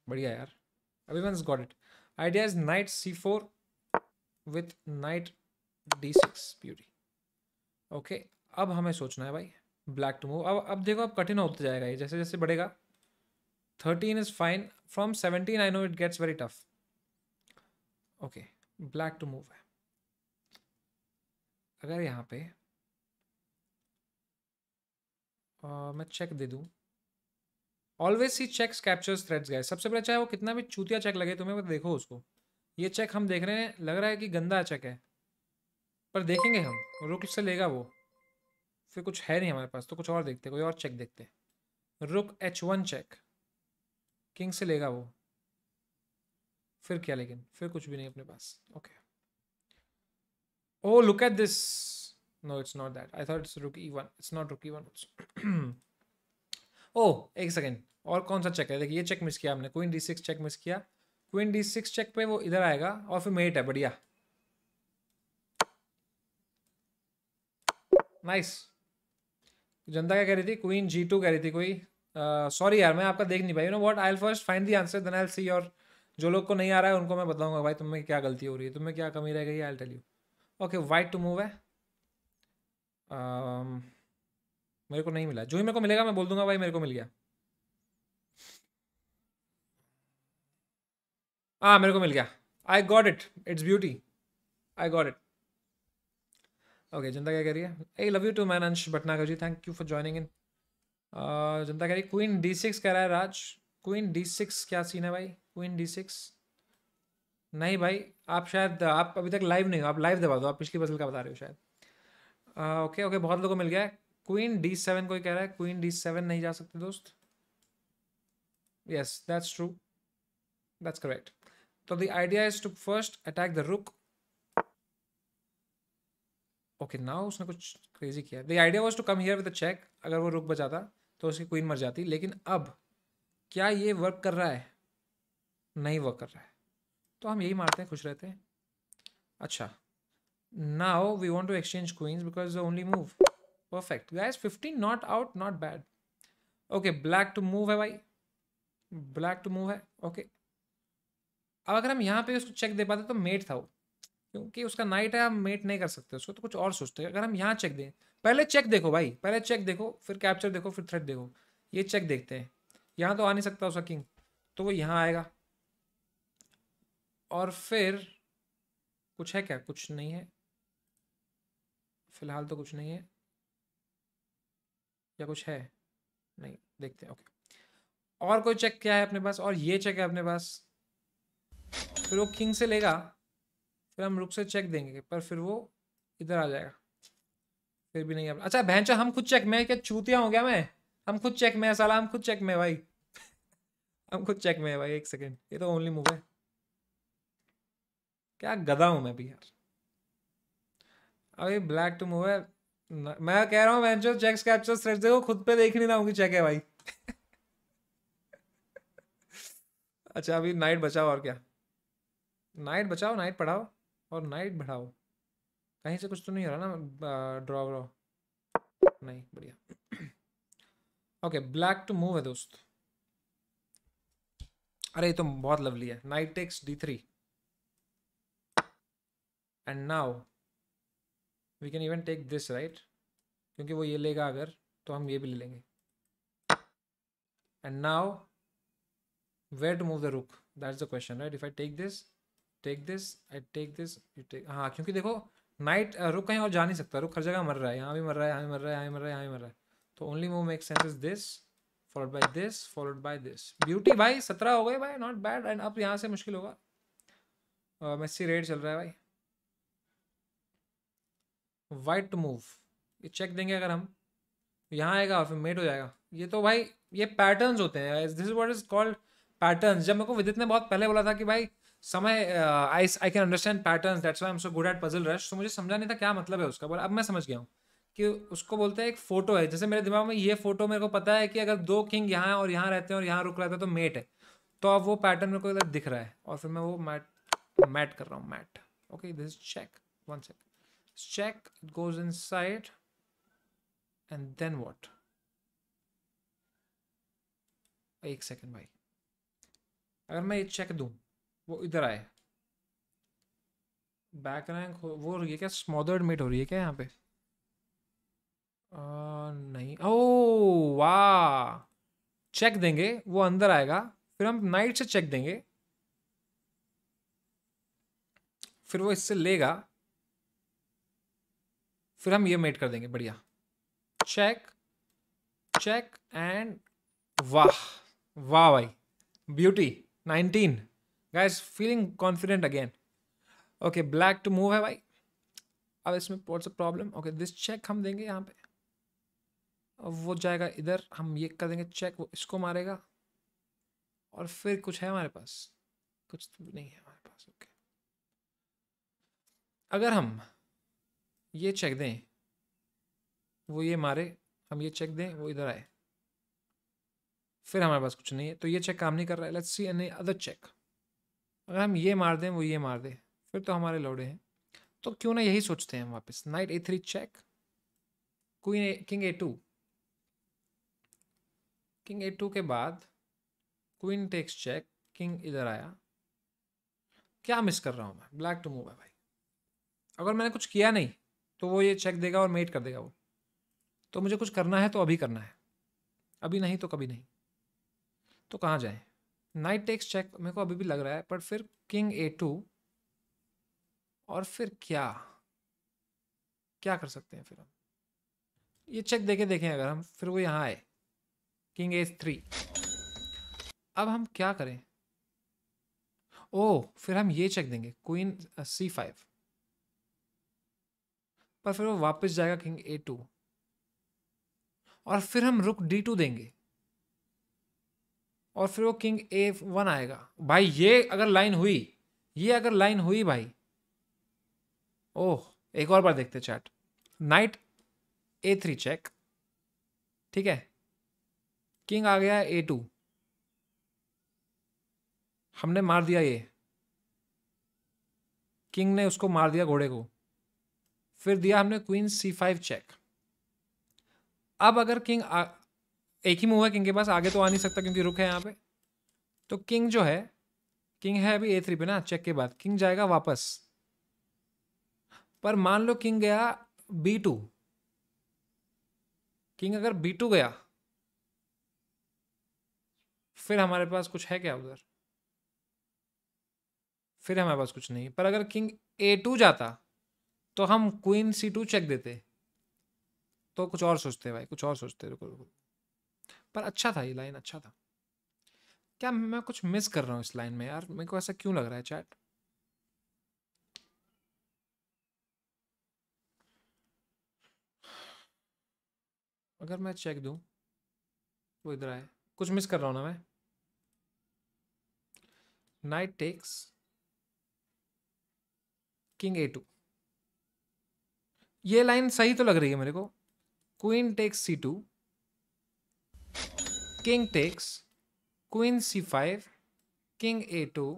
बढ़िया यार मैं got it idea is knight C four with knight D six beauty okay अब हमें सोचना है भाई ब्लैक टू मूव अब अब देखो अब कठिन होता जाएगा ये जैसे जैसे बढ़ेगा 13 is fine. From 17, I know it gets very tough. Okay, black to move है अगर यहाँ पे आ, मैं चेक दे दूँ ऑलवेज ही चेक्स कैप्चर्स थ्रेड्स गए सबसे पहले चाहे वो कितना भी चूतिया चेक लगे तुम्हें बस देखो उसको ये चेक हम देख रहे हैं लग रहा है कि गंदा चेक है पर देखेंगे हम रुक से लेगा वो फिर कुछ है नहीं हमारे पास तो कुछ और देखते कोई और चेक देखते रुक एच वन चेक किंग से लेगा वो फिर क्या लेकिन फिर कुछ भी नहीं अपने पास okay oh look at this no it's not that I thought it's rookie one it's not rookie one oh एक सेकेंड और कौन सा चेक है देखिए ये चेक मिस किया हमने queen D six check miss किया क्वीन डी सिक्स चेक पे वो इधर आएगा और फिर मेट है बढ़िया नाइस जनता क्या कह रही थी क्वीन जी टू कह रही थी कोई सॉरी यार मैं आपका देख नहीं पाई you know what I first find the answer then I see और जो लोग को नहीं आ रहा है उनको मैं बताऊंगा भाई तुम्हें क्या गलती हो रही है तुम्हें क्या कमी रह गई I tell you okay white to move है मेरे को नहीं मिला जो ही मेरे को मिलेगा मैं बोल दूंगा भाई मेरे को मिल गया हाँ मेरे को मिल गया I got it it's beauty I got it okay जनता क्या कह रही है I love you too man Ansh Bhatnagar ji thank you for joining in जनता कह रही क्वीन डी सिक्स कह रहा है राज क्वीन डी सिक्स क्या सीन है भाई क्वीन डी सिक्स नहीं भाई आप शायद आप अभी तक लाइव नहीं हो आप लाइव दबा दो आप पिछली फसल का बता रहे हो शायद आ, ओके ओके बहुत लोगों को मिल गया है क्वीन डी सेवन कोई कह रहा है क्वीन डी सेवन नहीं जा सकते दोस्त दैट्स ट्रू दैट्स करेक्ट तो the idea is to first attack the rook okay okay now उसने कुछ क्रेजी किया the idea was to come here with a अगर वो रुक बचाता तो उसकी क्वीन मर जाती लेकिन अब क्या ये वर्क कर रहा है नहीं वर्क कर रहा है तो हम यही मारते हैं खुश रहते हैं अच्छा now we want to exchange queens because the only move perfect guys fifteen not out not bad okay black to move है भाई ब्लैक टू मूव है ओके okay. अब अगर हम यहाँ पे उसको चेक दे पाते तो मेट था वो क्योंकि उसका नाइट है आप मेट नहीं कर सकते उसको तो कुछ और सोचते हैं अगर हम यहाँ चेक दें पहले चेक देखो भाई पहले चेक देखो फिर कैप्चर देखो फिर थ्रेड देखो ये चेक देखते हैं यहाँ तो आ नहीं सकता उसका किंग तो वो यहाँ आएगा और फिर कुछ है क्या कुछ नहीं है फिलहाल तो कुछ नहीं है या कुछ है नहीं देखते हैं ओके और कोई चेक क्या है अपने पास और ये चेक है अपने पास फिर वो किंग से लेगा फिर हम रुक से चेक देंगे पर फिर वो इधर आ जाएगा फिर भी नहीं अच्छा भैंचा हम खुद चेक में क्या चूतिया हो गया मैं हम खुद चेक में साला हम खुद चेक में भाई हम खुद चेक में भाई एक सेकेंड ये तो ओनली मूव है क्या गदा हूँ मैं भी यार अभी ब्लैक टू मूव है मैं कह रहा हूँ वेंचर देखो खुद पे देख नहीं रहा हूँ चेक है भाई अच्छा अभी नाइट बचाओ और क्या नाइट बचाओ नाइट पढ़ाओ और नाइट बढ़ाओ कहीं से कुछ तो नहीं हो रहा ना ड्रॉ व्रॉ नहीं बढ़िया ओके ब्लैक टू मूव है दोस्त अरे ये तो बहुत लवली है knight takes D three and now we can even take this right क्योंकि वो ये लेगा अगर तो हम ये भी ले लेंगे and now where to move the rook that's the question right if I take this take this I take this you take हाँ क्योंकि देखो नाइट रुक कहीं और जा नहीं सकता रुक हर जगह मर रहा है यहाँ भी मर रहा है यहाँ मर रहा है यहाँ मर रहा है यहाँ मर रहा है तो only move make sense is this followed by this followed by this beauty भाई सत्रह हो गए भाई नॉट बैड एंड अब यहाँ से मुश्किल होगा मेसी रेड चल रहा है भाई वाइट टू मूव ये चेक देंगे अगर हम यहाँ आएगा और फिर मेट हो जाएगा ये तो भाई ये पैटर्न होते हैं this is is called pattern जब मेरे को विदित ने बहुत पहले बोला था कि भाई समय I I can understand pattern that's why am so good at puzzle rush तो मुझे समझा नहीं था क्या मतलब है उसका बोला अब मैं समझ गया हूँ कि उसको बोलते हैं एक फोटो है जैसे मेरे दिमाग में ये फोटो मेरे को पता है कि अगर दो किंग यहाँ और यहाँ रहते हैं और यहाँ रुक रहा था तो मेट है तो अब वो पैटर्न मेरे को दिख रहा है और फिर मैं वो मैट मैट कर रहा हूँ mate okay this is check one sec check goes inside and then what एक सेकेंड भाई अगर मैं ये चेक दूँ वो इधर आए बैक रैंक वो हो रही है क्या स्मॉदर्ड मेट हो रही है क्या यहाँ पे आ, नहीं ओ वाह चेक देंगे वो अंदर आएगा फिर हम नाइट से चेक देंगे फिर वो इससे लेगा फिर हम ये मेट कर देंगे बढ़िया चेक चेक एंड वाह वाह भाई beauty nineteen guys feeling confident again okay black to move है भाई अब इसमें सा प्रॉब्लम ओके दिस चेक हम देंगे यहाँ पे वो जाएगा इधर हम ये कर देंगे चेक वो इसको मारेगा और फिर कुछ है हमारे पास कुछ तो नहीं है हमारे पास ओके अगर हम ये चेक दें वो ये मारे हम ये चेक दें वो इधर आए फिर हमारे पास कुछ नहीं है तो ये चेक काम नहीं कर रहा है let's see any other check अगर हम ये मार दें वो ये मार दें फिर तो हमारे लौड़े हैं तो क्यों ना यही सोचते हैं हम वापस knight a three check queen king a two king a two के बाद क्वीन टेक्स चेक किंग इधर आया क्या मिस कर रहा हूँ मैं ब्लैक टू मूव है भाई अगर मैंने कुछ किया नहीं तो वो ये चेक देगा और मेट कर देगा वो तो मुझे कुछ करना है तो अभी करना है अभी नहीं तो कभी नहीं तो कहाँ जाएं नाइट टेक्स चेक मेरे को अभी भी लग रहा है पर फिर किंग ए टू और फिर क्या क्या कर सकते हैं फिर हम ये चेक देखे देखें अगर हम फिर वो यहाँ आए किंग ए थ्री अब हम क्या करें ओ फिर हम ये चेक देंगे क्वीन सी फाइव पर फिर वो वापस जाएगा किंग ए टू और फिर हम रुक डी टू देंगे और फिर वो किंग ए वन आएगा भाई ये अगर लाइन हुई ये अगर लाइन हुई भाई ओह एक और बार देखते chat knight a three check ठीक है किंग आ गया ए टू हमने मार दिया ये किंग ने उसको मार दिया घोड़े को फिर दिया हमने क्वीन सी फाइव चेक अब अगर किंग एक ही मूव है किंग के पास आगे तो आ नहीं सकता क्योंकि रुक है यहाँ पे तो किंग जो है किंग है अभी ए थ्री पे ना चेक के बाद किंग जाएगा वापस पर मान लो किंग गया बी टू किंग अगर बी टू गया फिर हमारे पास कुछ है क्या उधर फिर हमारे पास कुछ नहीं पर अगर किंग ए टू जाता तो हम क्वीन सी टू चेक देते तो कुछ और सोचते भाई कुछ और सोचते रुको रुको पर अच्छा था ये लाइन अच्छा था क्या मैं कुछ मिस कर रहा हूँ इस लाइन में यार मेरे को ऐसा क्यों लग रहा है चैट अगर मैं चेक दूँ वो इधर आए कुछ मिस कर रहा हूँ ना मैं knight takes king a two ये लाइन सही तो लग रही है मेरे को queen takes c two King takes, Queen c5, King a2,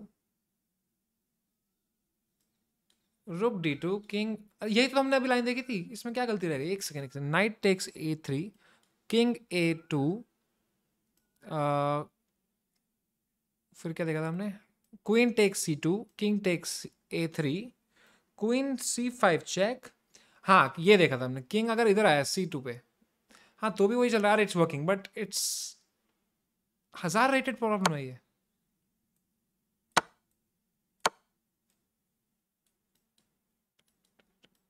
रुक डी टू किंग यही तो हमने अभी लाइन देखी थी इसमें क्या गलती रह गई एक सेकेंड एक second knight takes a three king a two फिर क्या देखा था हमने queen takes c two king takes a three queen c five check हाँ ये देखा था हमने किंग अगर इधर आया सी टू पे हाँ तो भी वही चल रहा है इट्स वर्किंग बट इट्स हजार रेटेड प्रॉब्लम है ये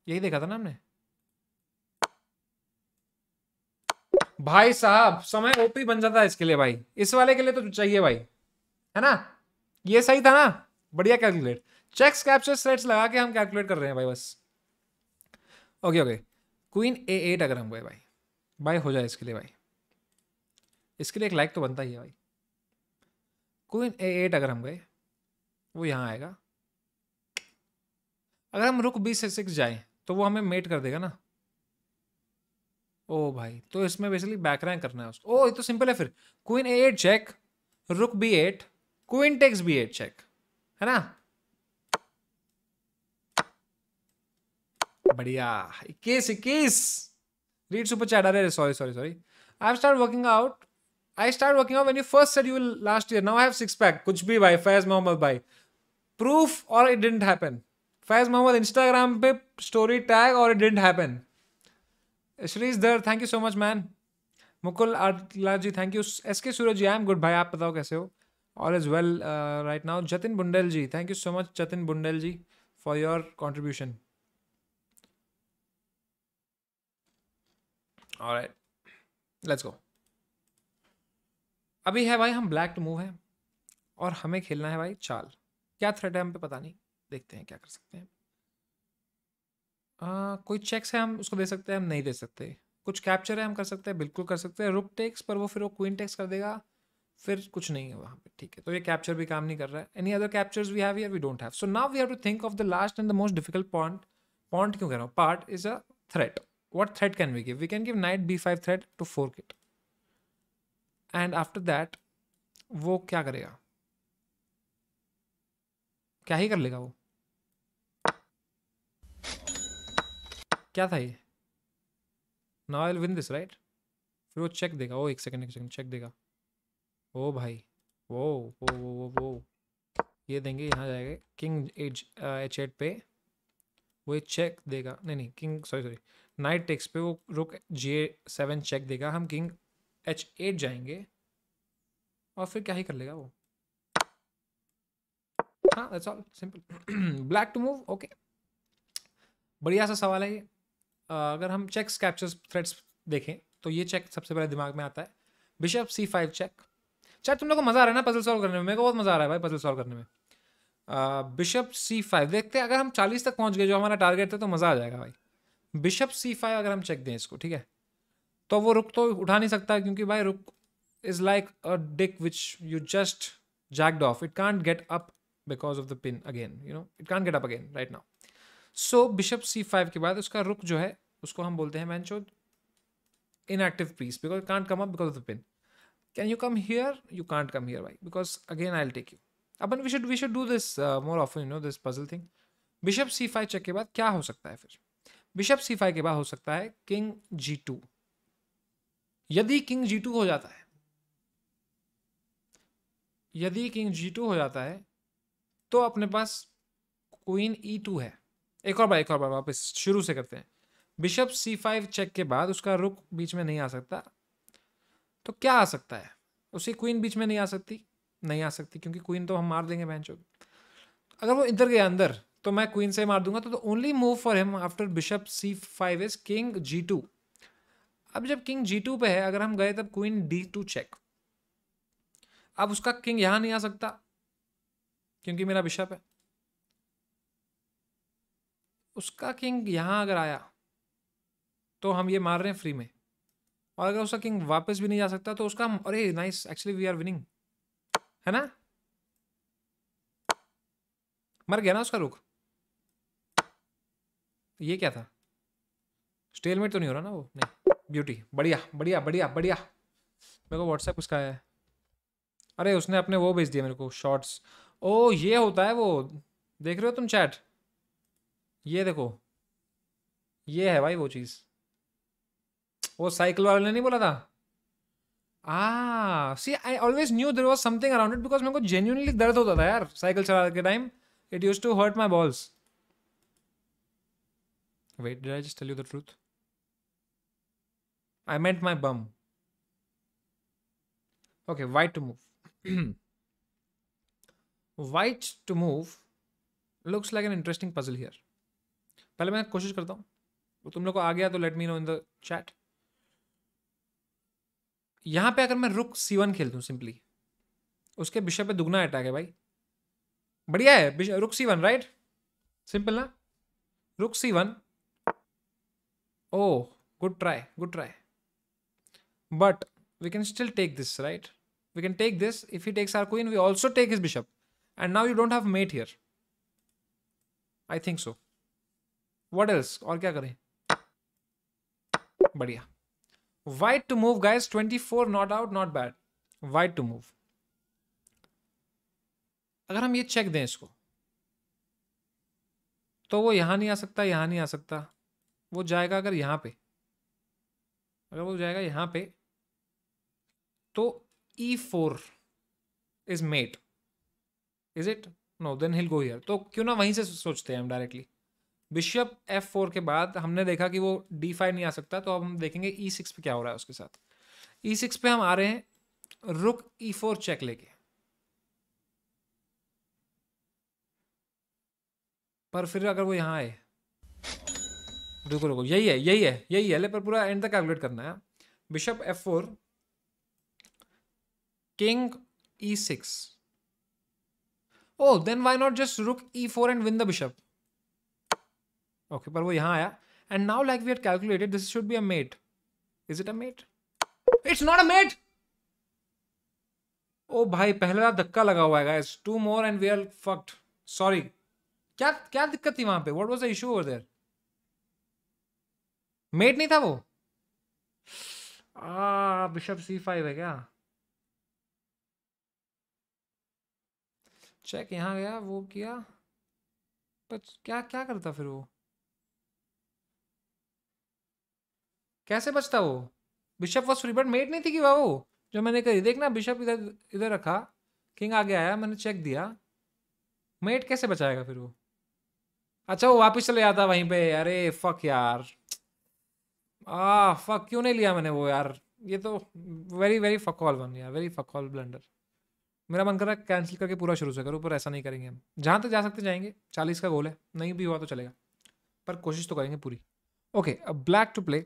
यही देखा था ना हमने भाई साहब समय ओपी बन जाता है इसके लिए भाई इस वाले के लिए तो चाहिए भाई है ना ये सही था ना बढ़िया कैलकुलेट चेक्स कैप्चर स्लेट्स लगा के हम कैलकुलेट कर रहे हैं भाई बस okay okay queen a eight अगर हम गए भाई बाय हो जाए इसके लिए भाई इसके लिए एक लाइक तो बनता ही है भाई क्वीन ए एट अगर हम गए वो यहाँ आएगा अगर हम रुक बी से सिक्स जाएँ तो वो हमें मेट कर देगा ना ओ भाई तो इसमें बेसिकली बैक रैंक करना है उसको ओ ये तो सिंपल है फिर queen a eight check rook b eight queen takes b eight check है ना बढ़िया इक्कीस इक्कीस रीड सुपर चैट अरे sorry sorry sorry I start working out I start working out when you first said you last year now I have six pack कुछ भी भाई फैज मोहम्मद भाई प्रूफ और it didn't happen Faiz Mohammad Instagram पे story tag और it didn't happen श्रीज there thank you so much man Mukul Atla ji thank you S K Suraj ji I am good भाई आप बताओ कैसे हो all is well right now Jatin Bundel ji thank you so much Jatin Bundel ji for your contribution और let's go अभी है भाई हम ब्लैक टू मूव है और हमें खेलना है भाई चाल क्या थ्रेट है हम पे पता नहीं देखते हैं क्या कर सकते हैं आ, कोई चेक्स है हम उसको दे सकते हैं हम नहीं दे सकते कुछ कैप्चर है हम कर सकते हैं बिल्कुल कर सकते हैं रुक टेक्स पर वो फिर वो क्वीन टेक्स कर देगा फिर कुछ नहीं है वहाँ पे ठीक है तो ये कैप्चर भी काम नहीं कर रहा है any other captures we have we don't have so now we have to think of the last and the most difficult point point क्यों कह रहा हूँ part is a threat what threat can we give? We can give knight b5 threat to fork it. And after that, वो क्या करेगा क्या ही कर लेगा वो क्या था ये now I win this right फिर वो चेक देगा ओ oh, एक सेकंड एक सेकंड चेक देगा ओ oh, भाई वो वो वो वो वो ये देंगे यहाँ जाएगा किंग एच एच एट पे वो ये चेक देगा नहीं नहीं king sorry sorry knight takes पे वो रुक जे सेवन चेक देगा हम किंग एच एट जाएंगे और फिर क्या ही कर लेगा वो हाँ that's all simple black to move okay बढ़िया सा सवाल है ये अगर हम चेक्स कैप्चर्स थ्रेड्स देखें तो ये चेक सबसे पहले दिमाग में आता है बिशप सी फाइव चेक चाहे तुम लोग को मज़ा आ रहा है ना पजल सॉल्व करने में मेरे को बहुत मज़ा आ रहा है भाई पजल सॉल्व करने में बिशप सी फाइव देखते हैं अगर हम चालीस तक पहुंच गए जो हमारा टारगेट था तो मज़ा आ जाएगा भाई बिशप सी फाइव अगर हम चेक दें इसको ठीक है तो वो रुक तो उठा नहीं सकता क्योंकि भाई rook is like a dick which you just jacked off it can't get up because of the pin again you know it can't get up again right now so bishop C five के बाद उसका रुक जो है उसको हम बोलते हैं मैं active piece because can't come up because of the pin can you come here you can't come here भाई because again I'll take you अपन we should we should do this more often you know this puzzle thing bishop C five check के बाद क्या हो सकता है फिर bishop सी five के बाद हो सकता है किंग जी टू यदि किंग जी टू हो जाता है यदि किंग जी टू हो जाता है तो अपने पास क्वीन ई टू है एक और बार एक और बार वापस शुरू से करते हैं बिशप सी फाइव चेक के बाद उसका रुक बीच में नहीं आ सकता तो क्या आ सकता है उसकी क्वीन बीच में नहीं आ सकती नहीं आ सकती क्योंकि क्वीन तो हम मार देंगे बहन अगर वो इधर गया अंदर तो मैं क्वीन से मार दूंगा तो only move for him after bishop C five is king g two अब जब किंग जी टू पे है अगर हम गए तब क्वीन डी टू चेक अब उसका किंग यहां नहीं आ सकता क्योंकि मेरा बिशप है उसका किंग यहां अगर आया तो हम ये मार रहे हैं फ्री में और अगर उसका किंग वापस भी नहीं जा सकता तो उसका अरे nice actually we are winning है ना मर गया ना उसका रुख तो ये क्या था स्टेलमेट तो नहीं हो रहा ना वो नहीं ब्यूटी बढ़िया बढ़िया बढ़िया बढ़िया मेरे को व्हाट्सएप उसका है अरे उसने अपने वो भेज दिया मेरे को शॉर्ट्स ओ ये होता है वो देख रहे हो तुम चैट ये देखो ये है भाई वो चीज़ वो साइकिल वाले ने नहीं बोला था see I always knew there was something around it because मेरे को जेन्यूनली दर्द होता था यार साइकिल चला के time it used to hurt my balls Wait, did I just tell you the truth? I meant my bum. Okay, why to move. why to move looks like an interesting puzzle here. पहले मैं कोशिश करता हूँ तुम लोग को आ गया तो let me know in the chat यहाँ पे अगर मैं रुक सी वन खेल दूँ सिंपली उसके बिशप पे दुगना अटैक है भाई बढ़िया है रुक सी वन राइट सिंपल ना rook c one Oh, good try, good try. But we can still take this, right? We can take this. If he takes our queen, we also take his bishop. And now you don't have mate here. I think so. What else? और क्या करें बढ़िया white to move guys 24 not out not bad white to move अगर हम ये check दें इसको तो वो यहां नहीं आ सकता यहां नहीं आ सकता वो जाएगा अगर यहाँ पे अगर वो जाएगा यहाँ पे तो e four is mate is it no then he'll go here तो क्यों ना वहीं से सोचते हैं हम डायरेक्टली बिशप एफ फोर के बाद हमने देखा कि वो डी फाइव नहीं आ सकता तो अब हम देखेंगे ई e सिक्स पे क्या हो रहा है उसके साथ ई e सिक्स पे हम आ रहे हैं रुक ई फोर चेक लेके पर फिर अगर वो यहाँ आए रुको रुको यही है यही है यही है ले पर पूरा एंड तक कैलकुलेट करना है bishop f four king e six oh then why not just rook e four and win the bishop okay पर वो यहां आया and now like we had calculated this should be a mate is it a mate it's not a mate oh भाई पहला तो धक्का लगा हुआ है guys two more and we are fucked sorry क्या क्या दिक्कत थी वहां पे what was the issue over there mate नहीं था वो बिशप सी फाइव है क्या चेक यहाँ गया वो किया पर क्या क्या करता फिर वो कैसे बचता वो bishop was free but mate नहीं थी कि वो जो मैंने कही देखना बिशप इधर इधर रखा किंग आगे आया मैंने चेक दिया मेट कैसे बचाएगा फिर वो अच्छा वो वापस चले जाता वहीं पे अरे फक यार आ ah, फक क्यों नहीं लिया मैंने वो यार ये तो वेरी वेरी फकॉल वन यार वेरी फकॉल ब्लेंडर मेरा मन कर रहा है कैंसिल करके पूरा शुरू से करो पर ऐसा नहीं करेंगे हम जहाँ तक जा सकते जाएंगे चालीस का गोल है नहीं भी हुआ तो चलेगा पर कोशिश तो करेंगे पूरी ओके अब ब्लैक टू प्ले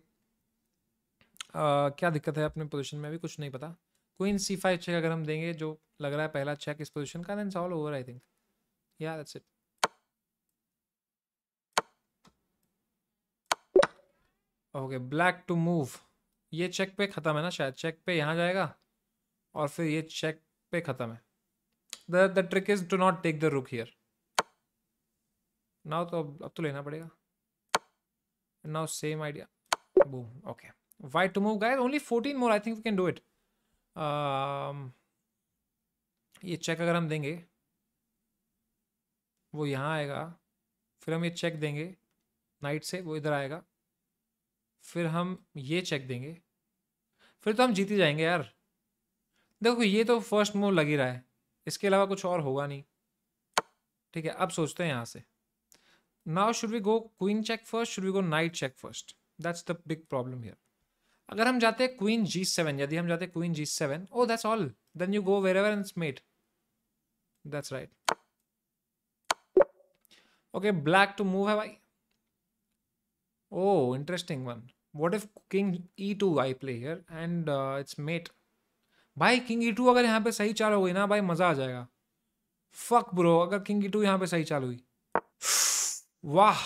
क्या दिक्कत है अपने पोजिशन में अभी कुछ नहीं पता क्वीन सी फाइव चेक अगर हम देंगे जो लग रहा है पहला चेक इस पोजिशन का then solve over I think या that's it okay black to move ये चेक पे ख़त्म है ना शायद चेक पे यहाँ जाएगा और फिर ये चेक पे ख़त्म है the the trick is to not take the rook here now तो अब अब तो लेना पड़ेगा now same idea boom okay white to move guys only fourteen more I think we can do it ये चेक अगर हम देंगे वो यहाँ आएगा फिर हम ये चेक देंगे नाइट से वो इधर आएगा फिर हम ये चेक देंगे फिर तो हम जीत ही जाएंगे यार देखो ये तो फर्स्ट मूव लग ही रहा है इसके अलावा कुछ और होगा नहीं ठीक है अब सोचते हैं यहाँ से now should we go queen check first should we go knight check first that's the big problem here अगर हम जाते हैं क्वीन जी सेवन यदि हम जाते हैं queen g seven oh that's all then you go wherever and mate that's right okay black to move है भाई oh interesting one what if king e two I play here and it's mate भाई king e two अगर यहाँ पे सही चाल हो गई ना भाई मज़ा आ जाएगा फक ब्रो अगर किंग ई टू यहाँ पे सही चाल हुई वाह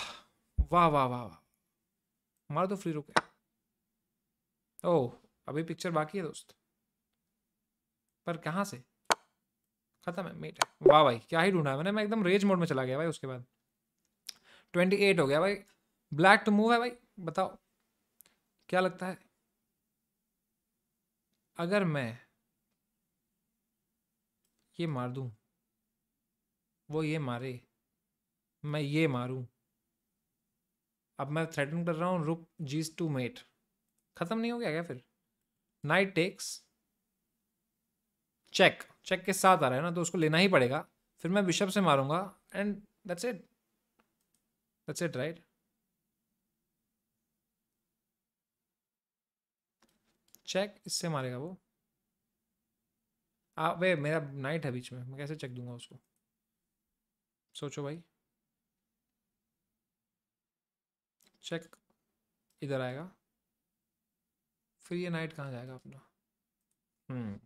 वाह वाह वाह वाह मार दो तो फ्री रुके ओह oh, अभी पिक्चर बाकी है दोस्त पर कहाँ से खत्म है मेट वाह भाई क्या ही ढूंढा है मैंने मैं एकदम रेज मोड में चला गया भाई उसके बाद ट्वेंटी एट हो गया भाई ब्लैक टू मूव है भाई बताओ क्या लगता है अगर मैं ये मार दूं वो ये मारे मैं ये मारूं अब मैं थ्रेटन कर रहा हूँ रुक जीज टू मेट ख़त्म नहीं हो गया क्या फिर नाइट टेक्स चेक चेक के साथ आ रहा है ना तो उसको लेना ही पड़ेगा फिर मैं बिशप से मारूंगा and that's it that's it right check इससे मारेगा वो आ वे मेरा नाइट है बीच में मैं कैसे चेक दूंगा उसको सोचो भाई चेक इधर आएगा फिर ये नाइट कहाँ जाएगा अपना हम्म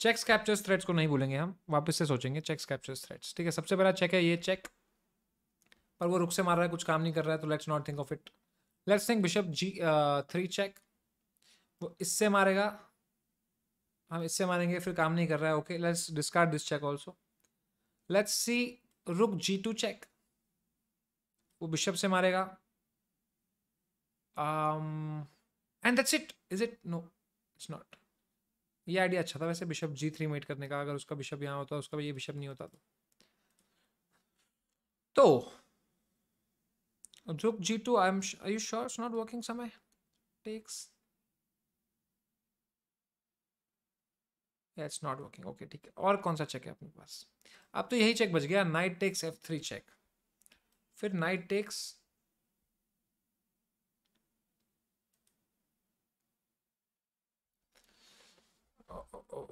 चेक्स कैप्चर थ्रेड्स को नहीं बोलेंगे हम वापस से सोचेंगे चेक्स कैप्चर थ्रेड्स ठीक है सबसे पहला चेक है ये चेक पर वो रुक से मार रहा है कुछ काम नहीं कर रहा है तो let's not think of it let's think bishop g three check वो तो इससे मारेगा हम इससे मारेंगे फिर काम नहीं कर रहा है okay let's discard this check also let's see rook g two check वो बिशप से मारेगा and that's it is it no it's not ये आइडिया अच्छा था वैसे बिशप जी थ्री मेट करने का अगर उसका बिशप यहाँ होता उसका भी ये बिशप नहीं होता तो तो rook g two I am I you sure it's not working समय takes it's not working okay ठीक है और कौन सा चेक है अपने पास अब तो यही चेक बच गया knight takes f three check फिर नाइट टेक्स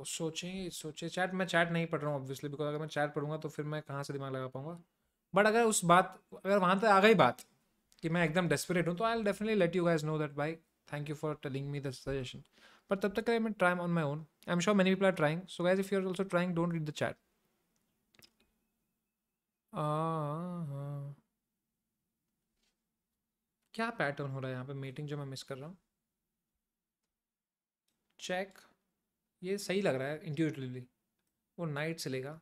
सोचें सोचे चैट मैं चैट नहीं पढ़ रहा हूँ ऑब्वियसली बिकॉज अगर मैं चैट पढ़ूंगा तो फिर मैं कहाँ से दिमाग लगा पाऊंगा बट अगर उस बात अगर वहाँ तक आ गई बात कि मैं एकदम डेस्परेट हूँ तो I definitely let you guys know that bye thank you for telling me the suggestion but तब तक मैं try on my own I am sure many people are trying so guys if you are also trying don't read the chat क्या pattern हो रहा है यहाँ पे meeting जो मैं मिस कर रहा हूँ चेक ये सही लग रहा है इंटिवली वो नाइट से लेगा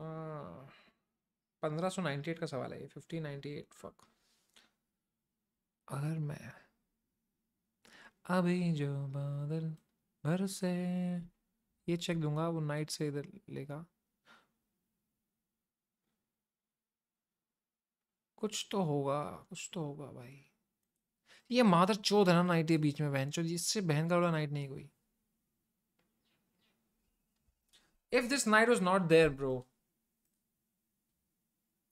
आ, 1598 का सवाल है ये 1598 फक अगर मैं अभी जो बादल भर से ये चेक दूंगा वो नाइट से इधर लेगा कुछ तो होगा कुछ तो होगा भाई ये मादर चौथ है ना नाइट ये बीच में बहन चौथ इससे बहन का वाला नाइट नहीं कोई if this knight was not there bro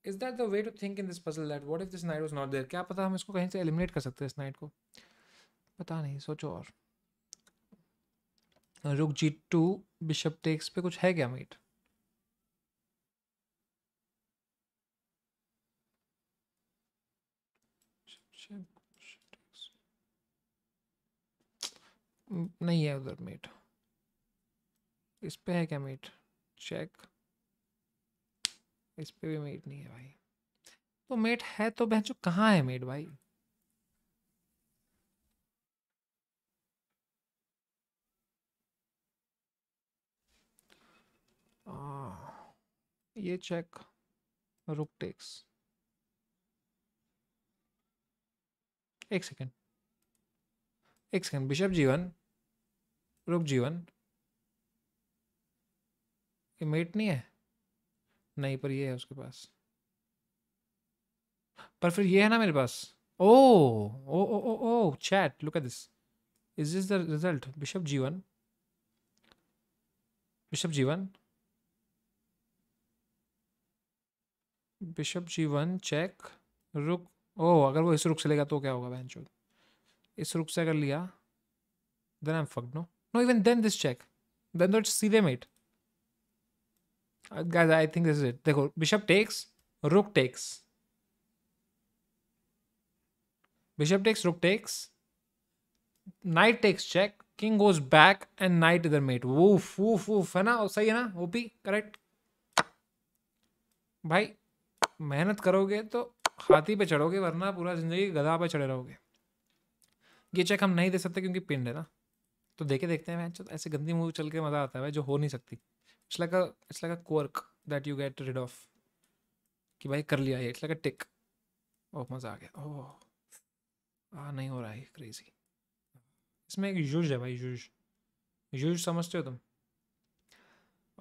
is that the way to think in this puzzle that what if this knight was not there क्या पता हम इसको कहीं से एलिमिनेट कर सकते हैं इस नाइट को पता नहीं सोचो और रुक जी टू बिशप टेक्स पे कुछ है क्या मीट नहीं है उधर मेट इस पे है क्या मेट चेक इस पर भी मेड नहीं है भाई तो मेड है तो बहन जो कहाँ है मेड भाई ये चेक रुक टेक्स एक सेकेंड एक सेकेंड बिशप जीवन रुक जीवन ये मेट नहीं है नहीं पर ये है उसके पास पर फिर ये है ना मेरे पास ओ ओ ओ ओ ओ chat look at this is this the result bishop जीवन बिशप जीवन बिशप जीवन चेक रुक ओ अगर वो इस रुक से लेगा तो क्या होगा बहन इस रुक से अगर लिया then I am fuck no no even then this check then though it's सीधे mate guys I think this is it देखो bishop takes rook takes bishop takes rook takes knight takes check king goes back and knight इधर mate वो वूफ वूफ है ना सही है ना वो भी करेक्ट भाई मेहनत करोगे तो हाथी पे चढ़ोगे वरना पूरा जिंदगी गधा पे चढ़े रहोगे ये चेक हम नहीं दे सकते क्योंकि पिंड है ना तो देखे देखते हैं मैच तो ऐसे गंदी मूवी चल के मज़ा आता है भाई जो हो नहीं सकती it's like a it's like a quirk that you get rid of कि भाई कर लिया ये इट्स लाइक अ टिक ओह मज़ा आ गया ओह आ नहीं हो रहा है क्रेजी इसमें एक यूज है भाई यूज यूज समझते हो तुम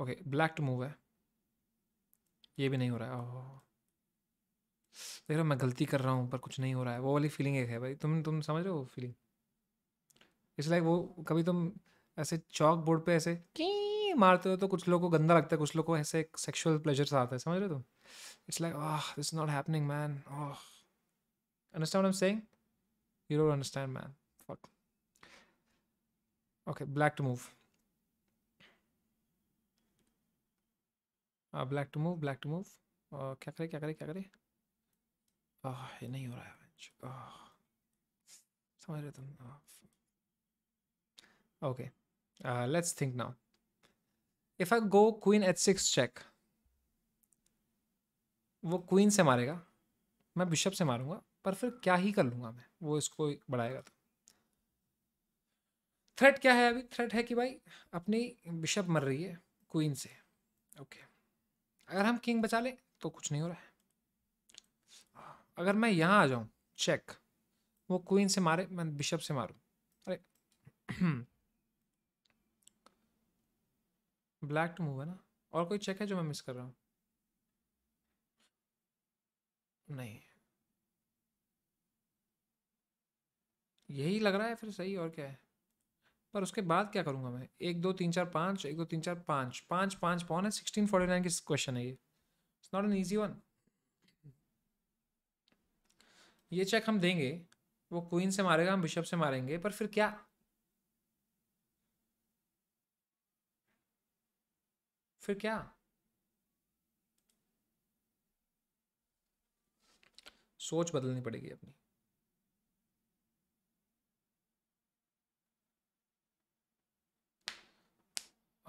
ओके ब्लैक टू मूव है ये भी नहीं हो रहा है ओह देख रहा मैं गलती कर रहा हूँ पर कुछ नहीं हो रहा है वो वाली फीलिंग एक है भाई तुम तुम समझ रहे हो वो फीलिंग इट्स लाइक वो कभी तुम ऐसे चॉक बोर्ड पे ऐसे की नहीं मारते हो तो कुछ लोगों को गंदा लगता है कुछ लोग को ऐसे सेक्सुअल प्लेजर्स आता है समझ रहे हो it's like ah this not happening man ah understand I am saying you don't understand man fuck okay black to move black to move black to move क्या करे क्या करे क्या करे आह ये नहीं हो रहा है समझ रहे तुम okay let's think now if I go queen H six check वो क्वीन से मारेगा मैं बिशप से मारूंगा पर फिर क्या ही कर लूंगा मैं वो इसको बढ़ाएगा तो थ्रेट क्या है अभी थ्रेट है कि भाई अपनी बिशप मर रही है क्वीन से ओके अगर हम किंग बचा लें तो कुछ नहीं हो रहा है अगर मैं यहाँ आ जाऊँ चेक वो क्वीन से मारे मैं बिशप से मारूँ अरे ब्लैक टू मूव है ना और कोई चेक है जो मैं मिस कर रहा हूँ नहीं यही लग रहा है फिर सही और क्या है पर उसके बाद क्या करूँगा मैं एक दो तीन चार पाँच एक दो तीन चार पाँच पाँच पाँच पौन है सिक्सटीन फोर्टी नाइन की क्वेश्चन है ये it's not an easy one ये चेक हम देंगे वो क्वीन से मारेगा हम बिशप से मारेंगे पर फिर क्या फिर क्या सोच बदलनी पड़ेगी अपनी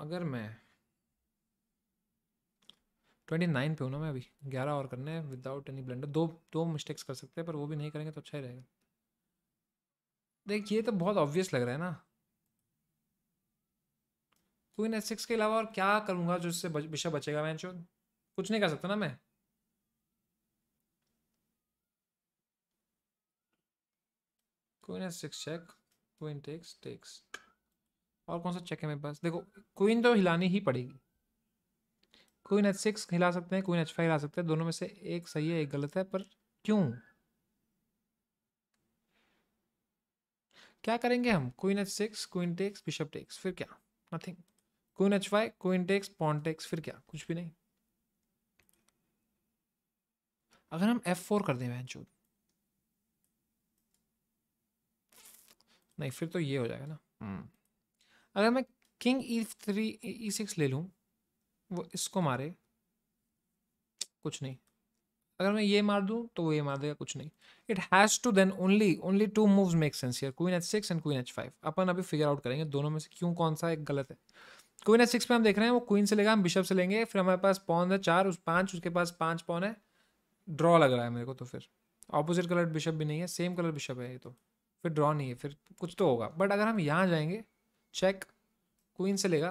अगर मैं ट्वेंटी नाइन पे हूँ ना मैं अभी ग्यारह और करने हैं विदाउट एनी ब्लेंडर दो दो मिस्टेक्स कर सकते हैं पर वो भी नहीं करेंगे तो अच्छा ही रहेगा देख ये तो बहुत ऑब्वियस लग रहा है ना क्वीन तो एच सिक्स के अलावा और क्या करूंगा जो इससे बिशप बचेगा मैं चोद कुछ नहीं कर सकता ना मैं queen H six check queen takes takes और कौन सा चेक है मेरे पास देखो क्वीन तो हिलानी ही पड़ेगी क्वीन एच सिक्स हिला सकते हैं क्वीन एच फाइव हिला सकते हैं दोनों में से एक सही है एक गलत है पर क्यों क्या करेंगे हम queen H six queen takes bishop takes फिर क्या nothing queen H Y queen takes pawn takes फिर क्या कुछ भी नहीं अगर हम एफ फोर कर दें वहन नहीं फिर तो ये हो जाएगा ना hmm. अगर मैं king E three E six ले लूँ वो इसको मारे कुछ नहीं अगर मैं ये मार दूँ तो वो ये मार देगा कुछ नहीं it has to then only only two moves make sense here queen H six and queen H five अपन अभी फिगर आउट करेंगे दोनों में से क्यों कौन सा एक गलत है क्वीन एच सिक्स में हम देख रहे हैं वो क्वीन से लेगा हम बिशप से लेंगे फिर हमारे पास पौन है चार उस पाँच उसके पास पाँच पौन है ड्रॉ लग रहा है मेरे को तो फिर ऑपोजिट कलर बिशप भी नहीं है सेम कलर बिशप है ये तो फिर ड्रॉ नहीं है फिर कुछ तो होगा बट अगर हम यहाँ जाएंगे चेक क्वीन से लेगा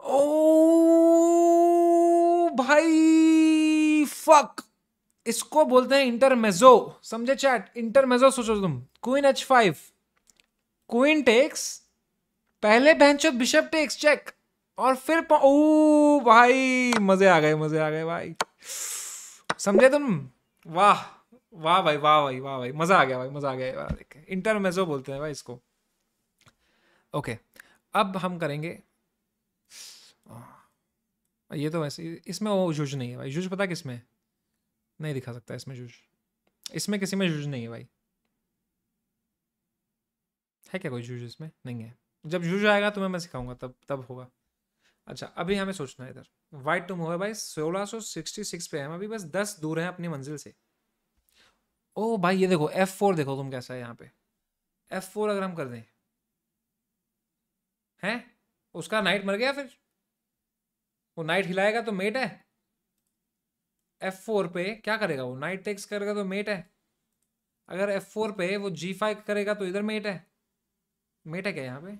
ओ oh, भाई फक इसको बोलते हैं इंटरमेजो समझे चैट इंटरमेजो सोचो तुम queen H five queen takes पहले बेंचो बिशप टेक्स चेक और फिर ओ भाई मजे आ गए मजे आ गए भाई समझे तुम वाह वाह भाई वाह भाई वाह भाई मजा आ गया भाई मजा आ गया वाह इंटर मेजो बोलते हैं भाई इसको ओके अब हम करेंगे ये तो वैसे इसमें वो जूझ नहीं है भाई जूझ पता किसमें नहीं दिखा सकता इसमें जूझ इसमें किसी में जूझ नहीं है भाई है क्या कोई जूज इसमें नहीं है जब जूज आएगा तो मैं मैं सिखाऊंगा तब तब होगा अच्छा अभी हमें सोचना है इधर वाइट टूम हुआ भाई सोलह सिक्स पे हम अभी बस दस दूर हैं अपनी मंजिल से ओ भाई ये देखो फोर देखो तुम कैसा है यहाँ पे फोर अगर हम कर दें हैं उसका नाइट मर गया फिर वो नाइट हिलाएगा तो मेट है एफ फोर पे क्या करेगा वो नाइट टेक्स करेगा तो मेट है अगर एफ फोर पे वो जी फाइव करेगा तो इधर मेट है मेट है क्या यहाँ पे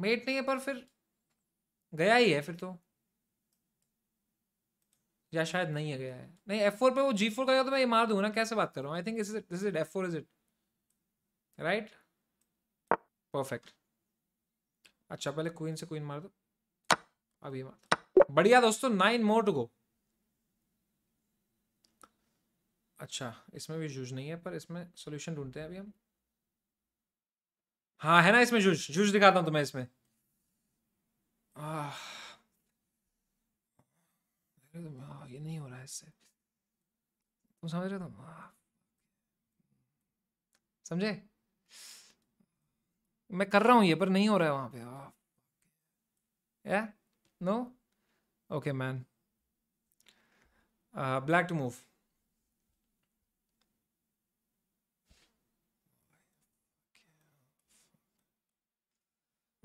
मेट नहीं है पर फिर गया ही है फिर तो या शायद नहीं है गया है नहीं एफ फोर पर वो जी फोर गया तो मैं ये मार दूंगा ना कैसे बात कर रहा हूँ I think this is F four is it right perfect अच्छा पहले क्वीन से क्वीन मार दो अब ये मार दो बढ़िया दोस्तों नाइन मोर टू गो अच्छा इसमें भी यूज नहीं है पर इसमें सोल्यूशन ढूंढते हैं अभी हम हाँ है ना इसमें जूझ जूझ दिखाता हूँ तुम्हें इसमें आ, हाँ, ये नहीं हो रहा है इससे तुम समझ रहे हो तुम समझे मैं कर रहा हूँ ये पर नहीं हो रहा है वहाँ पे या no okay man black to move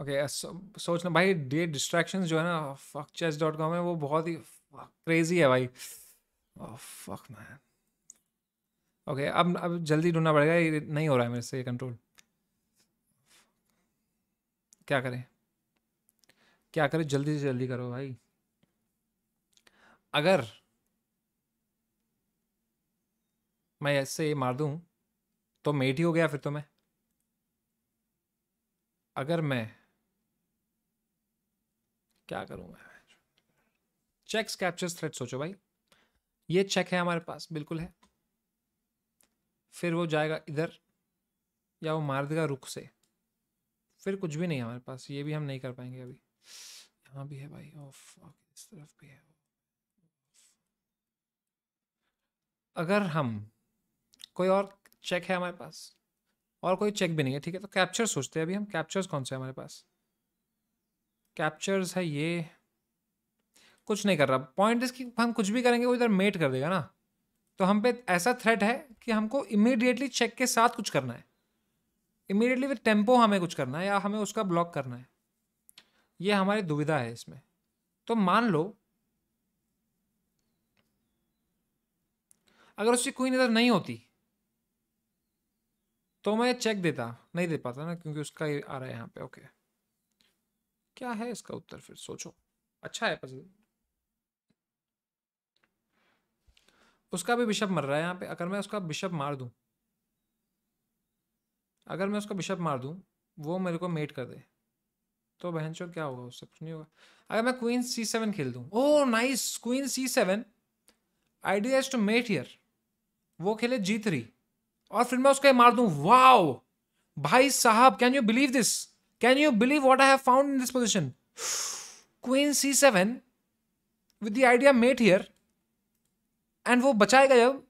okay सोचना भाई डे डिस्ट्रैक्शन जो है ना फक चेस डॉट कॉम है वो बहुत ही क्रेजी है भाई फक मैन ओके अब अब जल्दी ढूंढना पड़ेगा ये नहीं हो रहा है मेरे से ये कंट्रोल क्या करें क्या करें जल्दी से जल्दी करो भाई अगर मैं ऐसे ये मार दूं तो मेट ही हो गया फिर तो मैं अगर मैं क्या करूँगा चेक चेक्स कैप्चर्स थ्रेड सोचो भाई ये चेक है हमारे पास बिल्कुल है फिर वो जाएगा इधर या वो मार देगा रुख से फिर कुछ भी नहीं हमारे पास ये भी हम नहीं कर पाएंगे अभी यहाँ भी है भाई ऑफ इस तरफ भी है अगर हम कोई और चेक है हमारे पास और कोई चेक भी नहीं है ठीक है तो कैप्चर सोचते हैं अभी हम कैप्चर्स कौन से हमारे पास कैप्चर्स है ये कुछ नहीं कर रहा पॉइंट इसकी हम कुछ भी करेंगे वो इधर मेट कर देगा ना तो हम पे ऐसा थ्रेट है कि हमको इमीडिएटली चेक के साथ कुछ करना है इमीडिएटली विद टेम्पो हमें कुछ करना है या हमें उसका ब्लॉक करना है ये हमारी दुविधा है इसमें तो मान लो अगर उसकी क्वीन इधर नहीं होती तो मैं चेक देता नहीं दे पाता ना क्योंकि उसका आ रहा है यहाँ पे ओके okay. क्या है इसका उत्तर फिर सोचो अच्छा है पजल उसका भी बिशप मर रहा है यहाँ पे अगर मैं उसका बिशप मार दू अगर मैं उसका बिशप मार दू वो मेरे को मेट कर दे तो बहन चो क्या होगा उससे कुछ नहीं होगा अगर मैं क्वीन सी सेवन खेल दू oh nice queen C seven idea to mate here वो खेले जी थ्री और फिर मैं उसका मार दू वाओ भाई साहब can you believe this can you believe what I have found in this position queen C seven with the idea mate here and वो बचाएगा जब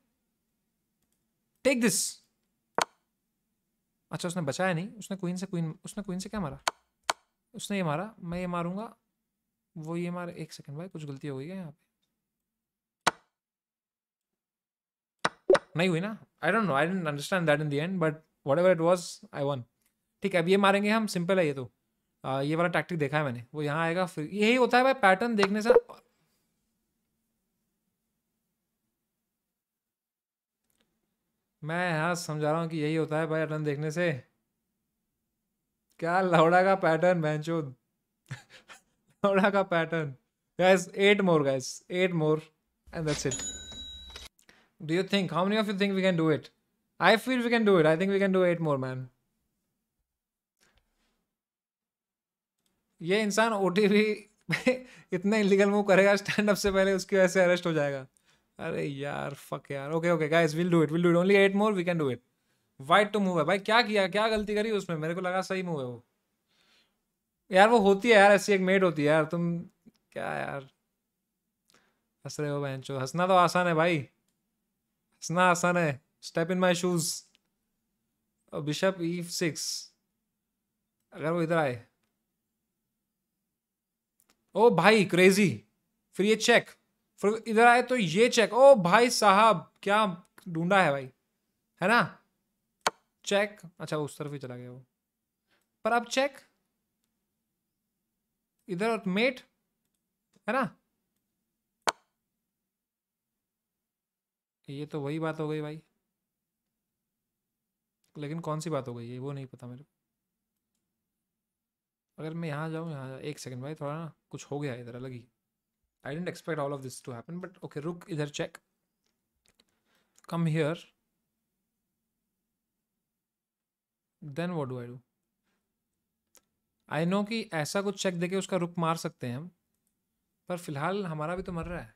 टेक दिस अच्छा उसने बचाया नहीं उसने क्वीन से क्वीन उसने क्वीन से क्या मारा उसने ये मारा मैं ये मारूंगा वो ये मारा एक सेकंड भाई कुछ गलती हो गई है यहाँ पे नहीं हुई ना I don't know I didn't understand that in the end but whatever it was I won ठीक है अब ये मारेंगे हम सिंपल है ये तो आ, ये वाला टैक्टिक देखा है मैंने वो यहाँ आएगा फिर यही होता है भाई पैटर्न देखने से मैं यहाँ समझा रहा हूँ कि यही होता है भाई पैटर्न देखने से क्या लौड़ा का पैटर्न बहनचो लौड़ा का pattern guess eight more guess eight more and that's it do you think how many of you think we can do it I feel we can do it I think we can do eight more man ये इंसान ओ टी इतना illegal move करेगा stand up से पहले उसकी वजह से अरेस्ट हो जाएगा अरे यार फक यार okay okay guys will do it will do it only eight more we can do it white to move है भाई क्या किया क्या गलती करी उसमें मेरे को लगा सही मूव है वो यार वो होती है यार ऐसी एक मेड होती है यार तुम क्या यार हंस रहे हो बहन हंसना तो आसान है भाई हंसना आसान है step in my shoes bishop E six अगर वो इधर आए ओ भाई क्रेजी फिर ये चेक फिर इधर आए तो ये चेक ओ भाई साहब क्या ढूंढा है भाई है ना चेक अच्छा उस तरफ ही चला गया वो पर अब चेक इधर और मेट है ना ये तो वही बात हो गई भाई लेकिन कौन सी बात हो गई ये वो नहीं पता मेरे को अगर मैं यहाँ जाऊँ यहाँ एक सेकंड भाई थोड़ा ना कुछ हो गया इधर अलग ही I didn't expect all of this to happen but okay rook इधर check come here then what do I do I know कि ऐसा कुछ चेक देके उसका रुक मार सकते हैं हम पर फिलहाल हमारा भी तो मर रहा है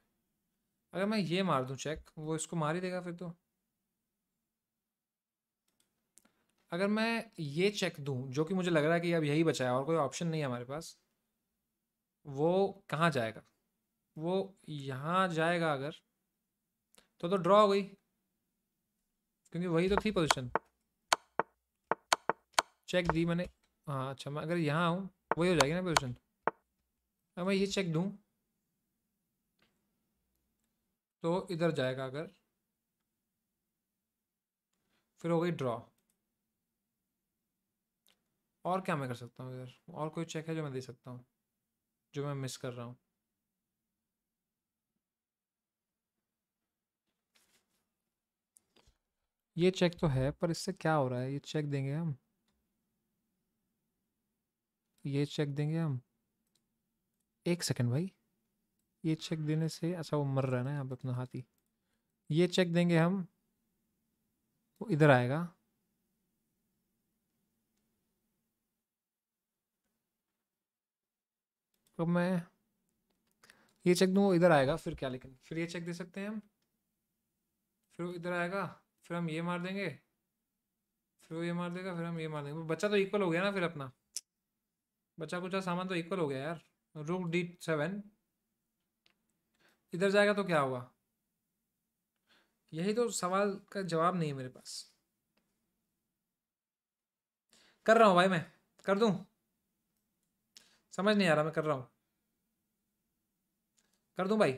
अगर मैं ये मार दूँ चेक वो इसको मार ही देगा फिर तो अगर मैं ये चेक दूं जो कि मुझे लग रहा है कि अब यही बचा है और कोई ऑप्शन नहीं है हमारे पास वो कहाँ जाएगा वो यहाँ जाएगा अगर तो तो ड्रॉ हो गई क्योंकि वही तो थी पोजीशन चेक दी मैंने हाँ अच्छा मैं अगर यहाँ आऊँ वही हो जाएगी ना पोजीशन अब मैं ये चेक दूँ तो इधर जाएगा अगर फिर हो गई ड्रॉ और क्या मैं कर सकता हूँ इधर और कोई चेक है जो मैं दे सकता हूँ जो मैं मिस कर रहा हूँ ये चेक तो है पर इससे क्या हो रहा है ये चेक देंगे हम ये चेक देंगे हम एक सेकंड भाई ये चेक देने से अच्छा वो मर रहा है ना यहाँ पे अपना हाथी ये चेक देंगे हम वो इधर आएगा तो मैं ये चेक दूँ इधर आएगा फिर क्या लेकिन फिर ये चेक दे सकते हैं हम फिर इधर आएगा फिर हम ये मार देंगे फिर वो ये मार देगा फिर हम ये मार देंगे बच्चा तो इक्वल हो गया ना फिर अपना बच्चा कुछ सामान तो इक्वल हो गया यार रुक डी सेवन इधर जाएगा तो क्या हुआ यही तो सवाल का जवाब नहीं है मेरे पास कर रहा हूँ भाई मैं कर दूँ समझ नहीं आ रहा मैं कर रहा हूँ कर दू भाई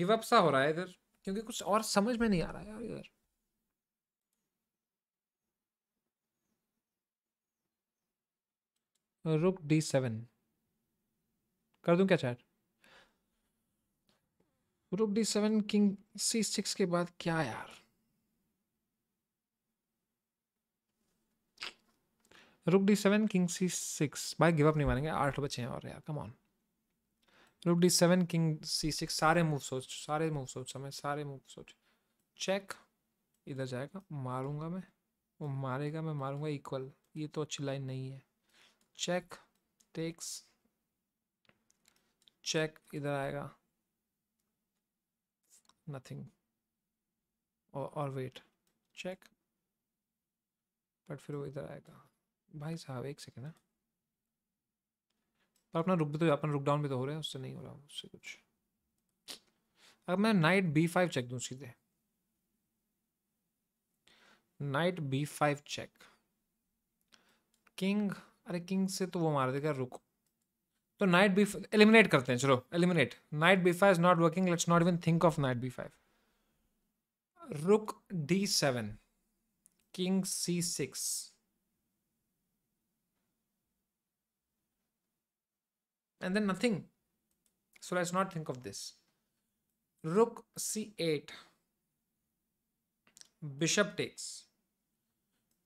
गिव अप सा हो रहा है इधर क्योंकि कुछ और समझ में नहीं आ रहा है यार इधर रुक डी सेवन कर दूं क्या chat rook D seven king C six के बाद क्या यार rook D seven king C six भाई गिव अप नहीं मानेंगे आठ बचे हैं और यार come on rook D seven king C six सारे मूव सोच सारे मूव सोच समय सारे मूव सोच चेक इधर जाएगा मारूंगा मैं वो मारेगा मैं मारूंगा इक्वल ये तो अच्छी लाइन नहीं है चेक टेक्स चेक इधर आएगा नथिंग और वेट चेक बट फिर वो इधर आएगा भाई साहब एक सेकेंड है पर अपना रुक भी तो अपना रुक डाउन भी तो हो रहा है उससे नहीं हो रहा उससे कुछ अब मैं नाइट बी फाइव चेक दूँ सीधे knight B five check king अरे किंग से तो वो मार देगा रुक तो नाइट बी एलिमिनेट करते हैं चलो eliminate knight B five is not working let's not even think of knight B five rook D seven king C six and then nothing. So let's not think of this. Rook c8. Bishop takes.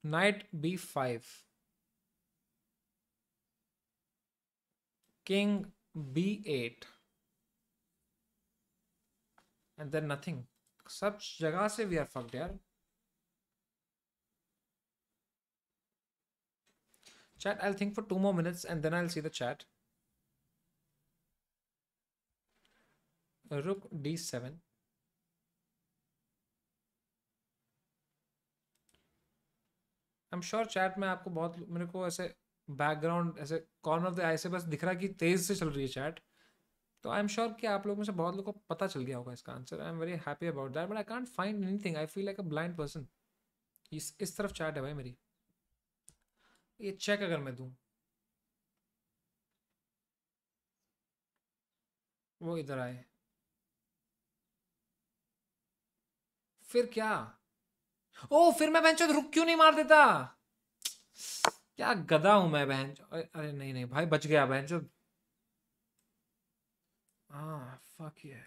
Knight b5. King b8. And then nothing. सब जगह से we are fucked chat i'll think for two more minutes and then i'll see the chat D d7 I am sure chat में आपको बहुत मेरे को ऐसे background ऐसे कॉर्नर ऑफ द आई से बस दिख रहा है कि तेज़ से चल रही है चैट तो आई एम श्योर कि आप लोगों में से बहुत लोगों को पता चल गया होगा इसका answer I am very happy about that but I can't find एनी thing I feel like a blind person इस इस तरफ चैट है भाई मेरी ये चेक अगर मैं दूँ वो इधर आए फिर क्या ओ फिर मैं बहन रुक क्यों नहीं मार देता क्या गदा हूं मैं बहन अरे नहीं नहीं भाई बच गया बहन चो फक ये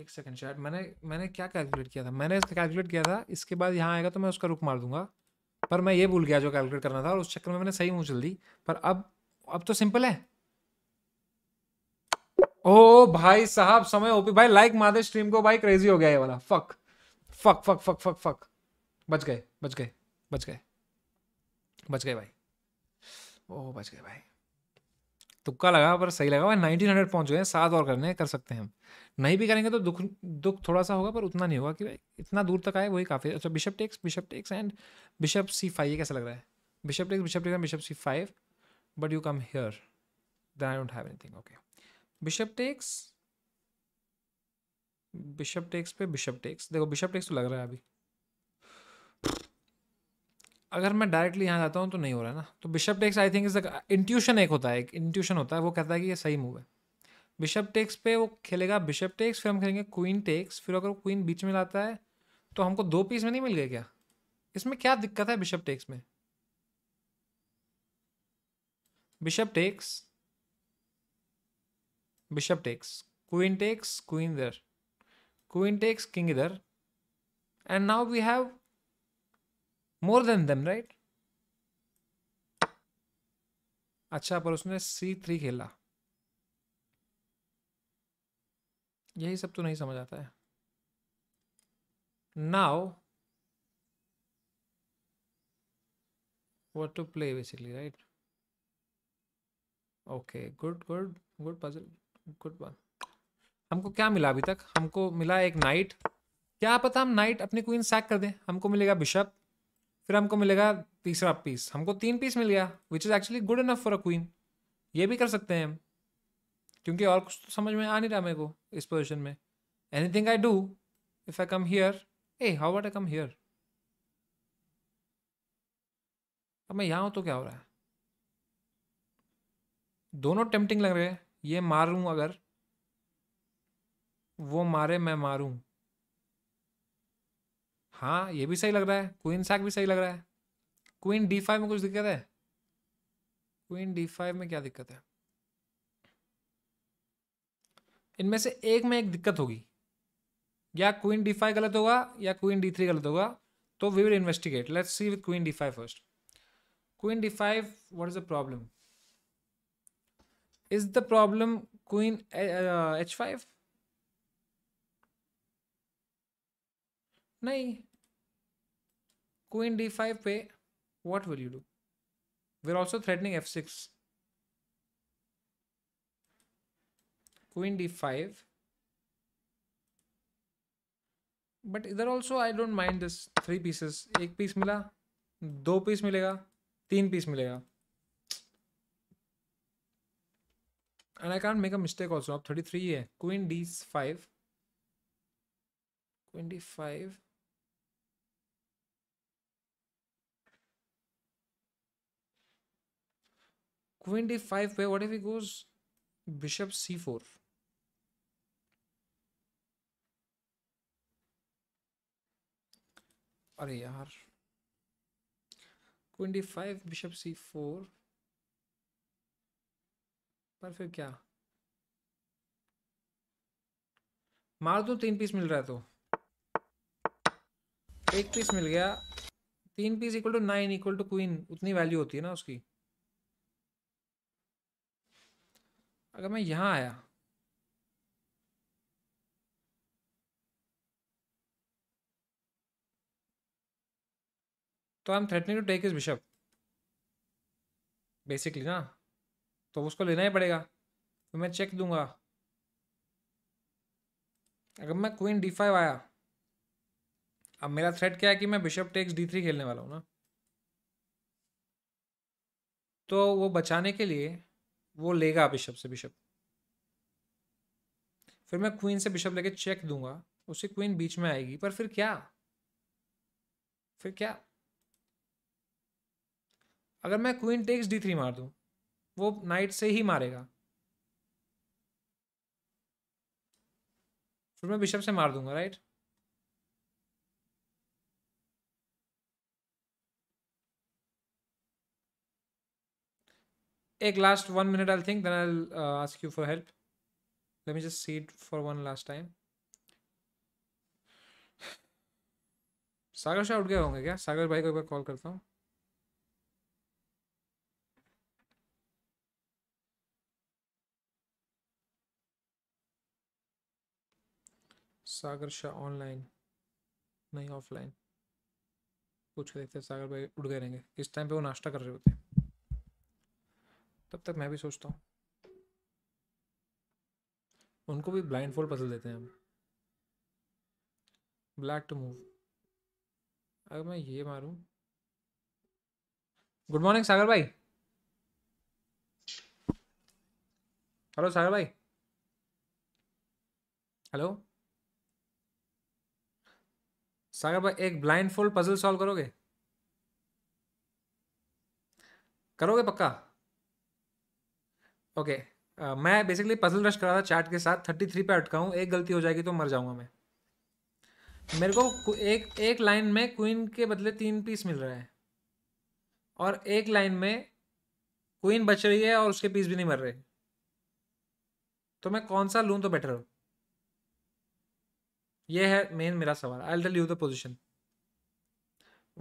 एक सेकंड शायद मैंने मैंने क्या कैलकुलेट किया था मैंने इसका कैलकुलेट किया था इसके बाद यहाँ आएगा तो मैं उसका रुक मार दूंगा पर मैं ये भूल गया जो कैलकुलेट करना था और उस चक्कर में मैंने सही मुँह चल दी पर अब अब तो सिंपल है ओ भाई साहब समय ओपी भाई लाइक मादे स्ट्रीम को भाई क्रेजी हो गया ये वाला fuck fuck fuck fuck fuck fuck बच गए बच गए बच गए बच गए भाई ओ बच गए भाई तुक्का लगा पर सही लगा भाई नाइनटीन हंड्रेड पहुंच गए सात और करने कर सकते हैं हम नहीं भी करेंगे तो दुख दुख थोड़ा सा होगा पर उतना नहीं होगा कि भाई इतना दूर तक आए वही काफ़ी अच्छा bishop takes bishop takes and bishop C five ये कैसा लग रहा है bishop takes bishop takes bishop C five but you come here then I don't have anything okay bishop takes bishop takes पे बिशप टेक्स देखो bishop takes तो लग रहा है अभी अगर मैं डायरेक्टली यहाँ जाता हूँ तो नहीं हो रहा है ना तो bishop takes I think is intuition एक होता है एक इंट्यूशन होता है वो कहता है कि ये सही मूव है बिशप टेक्स पे वो खेलेगा बिशप टेक्स फिर हम खेलेंगे क्वीन टेक्स फिर अगर क्वीन बीच में लाता है तो हमको दो पीस में नहीं मिल गए क्या इसमें क्या दिक्कत है बिशप टेक्स में bishop takes bishop takes queen takes queen इधर क्वीन टेक्स किंग इधर and now we have more than them right अच्छा पर उसने सी थ्री खेला यही सब तो नहीं समझ आता है now what to play basically right okay good good good puzzle good one हमको क्या मिला अभी तक हमको मिला एक नाइट क्या पता हम नाइट अपनी क्वीन सैक कर दें हमको मिलेगा बिशप फिर हमको मिलेगा तीसरा पीस हमको तीन पीस मिल गया which is actually good enough for a queen ये भी कर सकते हैं हम क्योंकि और कुछ तो समझ में आ नहीं रहा मेरे को इस पोजिशन में एनी thing I do if I come here uh how what I come here अब मैं यहाँ हूँ तो क्या हो रहा है दोनों टेम्पटिंग लग रहे हैं ये मारूं अगर वो मारे मैं मारूं हाँ ये भी सही लग रहा है क्वीन सैक भी सही लग रहा है क्वीन डी फाइव में कुछ दिक्कत है क्वीन डी फाइव में क्या दिक्कत है इनमें से एक में एक दिक्कत होगी या क्वीन डी फाइव गलत होगा या क्वीन डी थ्री गलत होगा तो we will investigate let's see with queen D five first queen D five what is the problem Is the problem queen uh, h5? नहीं queen d5 Pe. what will you do? We're also threatening f6. Queen d5. But there also I don't mind this three pieces. एक piece Mila. do piece मिलेगा, तीन piece मिलेगा. And I can't make a mistake also. Up 33 yeah. Queen d5. Queen d5. Queen d5 What if he goes bishop c4? अरे यार queen D five bishop C पर फिर क्या मार दो तीन पीस मिल रहा है तो एक पीस मिल गया तीन piece equal to nine equal to queen उतनी वैल्यू होती है ना उसकी अगर मैं यहाँ आया तो I am threatening to take is bishop basically ना तो उसको लेना ही पड़ेगा तो मैं चेक दूंगा अगर मैं क्वीन डी फाइव आया अब मेरा थ्रेट क्या है कि मैं बिशप टेक्स डी थ्री खेलने वाला हूँ ना तो वो बचाने के लिए वो लेगा बिशप से बिशप फिर मैं क्वीन से बिशप लेके चेक दूंगा उसे क्वीन बीच में आएगी पर फिर क्या फिर क्या अगर मैं क्वीन टेक्स डी थ्री मार दूं वो नाइट से ही मारेगा फिर मैं बिशप से मार दूंगा राइट एक last one minute I think then I ask you for help let me just see it for one last Sagar Shah उठ गए होंगे क्या सागर भाई को एक बार कॉल करता हूँ सागर शाह ऑनलाइन नहीं ऑफलाइन पूछ के देखते हैं सागर भाई उठ गए रहेंगे इस टाइम पे वो नाश्ता कर रहे होते हैं तब तक मैं भी सोचता हूँ उनको भी ब्लाइंड फोल्ड पसंद देते हैं हम ब्लैक टू मूव अगर मैं ये मारू गुड मॉर्निंग सागर भाई हेलो सागर भाई हेलो सागर भाई एक ब्लाइंड फोल्ड पजल सॉल्व करोगे करोगे पक्का ओके uh, मैं बेसिकली पजल रश करा था चार्ट के साथ थर्टी थ्री पे अटका हूँ एक गलती हो जाएगी तो मर जाऊँगा मैं मेरे को एक एक लाइन में क्वीन के बदले तीन पीस मिल रहा है और एक लाइन में क्वीन बच रही है और उसके पीस भी नहीं मर रहे तो मैं कौन सा लूँ तो बेटर हो ये है मेन मेरा सवाल I tell you the position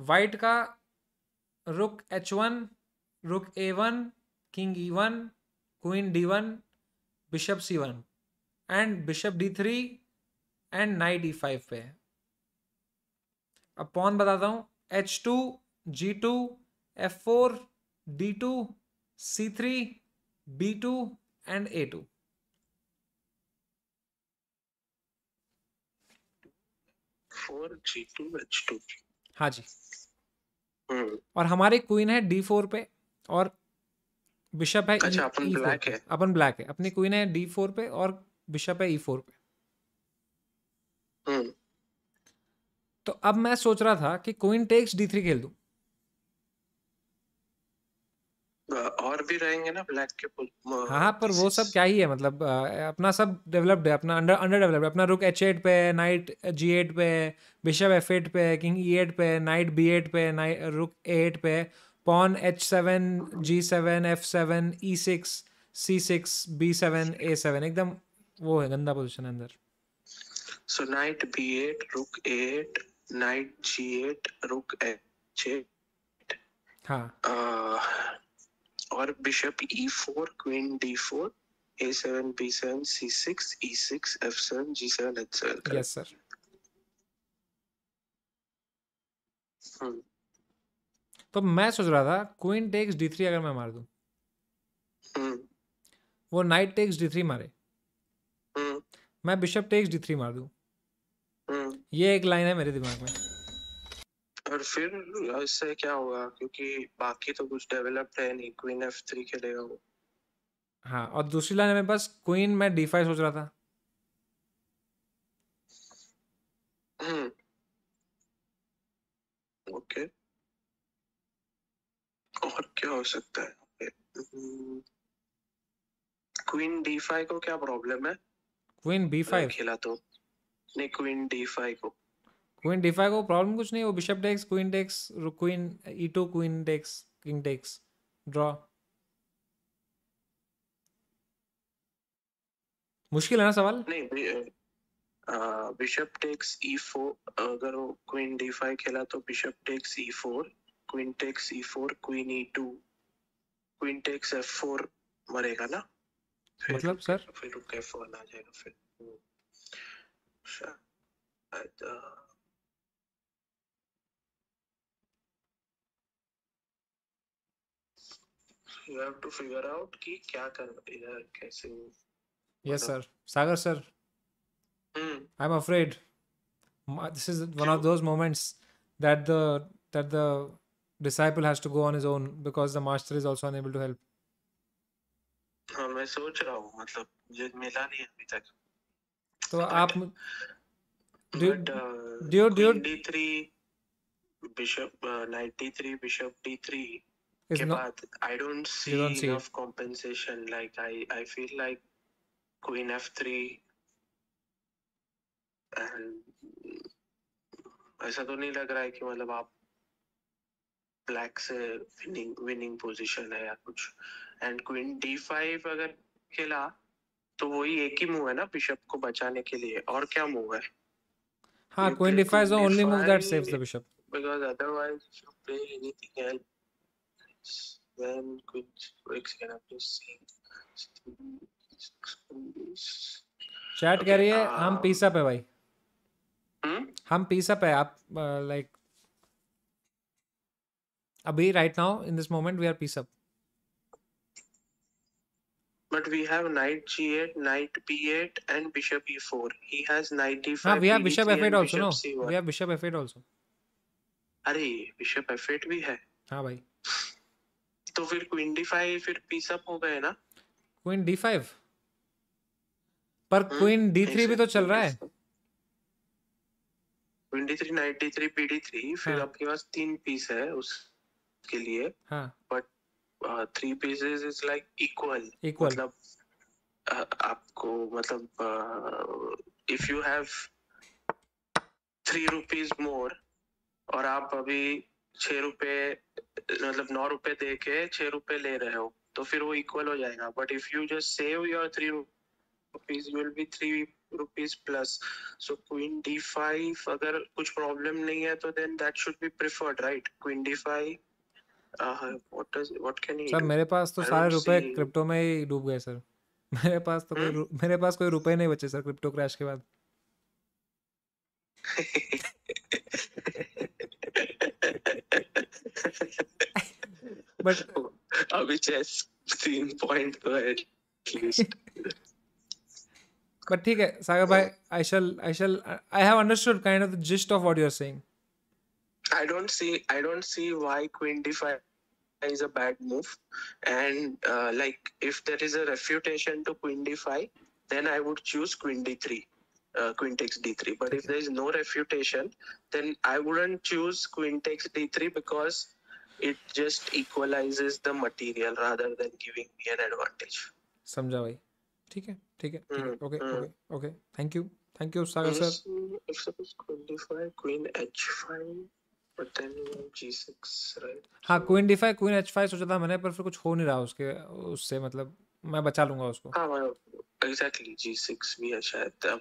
white का rook H one rook A one king E one queen D one bishop C one and bishop D three and knight E five पे अब pawn बताता हूँ H two G two F four D two C three B two and A two four G two H two हाँ जी हम्म। और हमारे queen है D four पे और बिशप है अच्छा, e- अपन ब्लैक e है अपन ब्लैक है अपनी क्वीन है डी फोर पे और बिशप है ई e फोर पे हम्म। तो अब मैं सोच रहा था कि क्वीन टेक्स डी थ्री खेल दूं और भी रहेंगे ना ब्लैक के पुल हाँ, हाँ पर वो सब क्या ही है मतलब अपना सब डेवलप्ड है अपना अंडर अंडर डेवलप्ड अपना रुक एच एट पे नाइट जी एट पे बिशप एफ एट पे किंग ई एट पे नाइट बी एट पे नाइट रुक ए एट पे pawn H seven G seven F seven E six C six B seven A seven एकदम वो है गंदा position अंदर so knight B eight rook eight knight G eight rook H eight हाँ uh, और bishop E four queen D four ए seven B seven C six E six F seven G seven H seven yes sir तो मैं सोच रहा था queen takes D three अगर मैं मार दूं hmm. वो नाइट टेक्स डी थ्री मारे hmm. मैं बिशप टेक्स डी थ्री मार दूं hmm. ये एक लाइन है मेरे दिमाग में पर फिर इससे क्या होगा क्योंकि बाकी तो कुछ डेवलप्ड है नहीं क्वीन एफ थ्री खेलेगा वो हाँ और दूसरी लाइन में बस क्वीन में डी फाइव सोच रहा था ओके हम्म। और क्या हो सकता है क्वीन डी फाइव को क्या प्रॉब्लम है क्वीन बी फाइव खेला तो नहीं क्वीन डी फाइव को क्वीन डी फाइव को प्रॉब्लम कुछ नहीं वो bishop takes queen takes queen E two queen takes king takes draw मुश्किल है ना सवाल नहीं बिशप टेक्स ई फोर अगर वो क्वीन डी फाइव खेला तो bishop takes E four queen takes E four queen E two queen takes F four मरेगा ना मतलब सर फिर रुक एफ वन आ जाएगा फिर शायद you have to figure out कि क्या करना इधर कैसे yes sir Sagar sir I am afraid this is one of those moments that the that the disciple has to go on his own because the master is also unable to help हाँ मैं सोच रहा हूँ मतलब मुझे मिला नहीं अभी तक तो आप ड्यू ड्यू d three bishop ninety three bishop D three is के not, बाद I don't see, you don't enough see. compensation. Like I, I feel like Queen F3 and ऐसा तो नहीं लग रहा है कि मतलब आप ब्लैक से विनिंग विनिंग पोजीशन है या कुछ एंड क्वीन डी फाइव अगर खेला तो वही एक ही मूव है ना बिशप को बचाने के लिए और क्या मूव है हाँ queen D five is only move that saves the bishop because otherwise you play anything else Then quick breaks can have to see. Chat okay, करिए uh, हम पीसअप है भाई हुँ? हम पीसअप है आप लाइक uh, like, अभी right now in this moment we are piece up but we have knight g8 knight b8 and bishop e4 he has knight d5 हाँ, we have bishop f8 also no c1. we have bishop f8 also अरे bishop f8 भी है हाँ भाई तो फिर queen D five फिर piece up हो गए ना क्वीन डी फाइव पर क्वीन डी थ्री भी तो चल रहा है queen d three knight d three p d three फिर हाँ। आपके पास तीन पीस है उस के लिए हाँ but three pieces is like equal equal मतलब uh, आपको मतलब if you have three rupees more और आप अभी छ रुपए मतलब नौ रुपए दे के छ रुपए ले रहे हो तो फिर वो इक्वल हो जाएगा but if you just save your three rupees will be three rupees plus so queen D five अगर कुछ प्रॉब्लम नहीं है तो then that should be preferred right queen D five sir मेरे पास तो सारे रुपए क्रिप्टो में ही डूब गए सर मेरे पास तो कोई hmm? मेरे पास कोई रुपए नहीं बचे सर क्रिप्टो क्रैश के बाद but I has seen point though at least. but ठीक है सागर I shall I shall I have understood kind of the gist of what you are saying. I don't see I don't see why queen d5 is a bad move, and uh, like if there is a refutation to queen d5, then I would choose queen d3 uh, takes D3. But if there is no refutation, then I wouldn't choose Queen takes D3 because it just equalizes the material rather than giving me an advantage. Samjha भाई ठीक है ठीक है okay, okay, okay. Okay okay thank you, thank you Sagar sir if queen d5 queen h5 but then g6 right हाँ queen d5 queen h5 सोचा था मैंने पर फिर कुछ हो नहीं रहा उसके उससे मतलब मैं बचा लूंगा उसको हाँ एग्जैक्टली g6 भी है शायद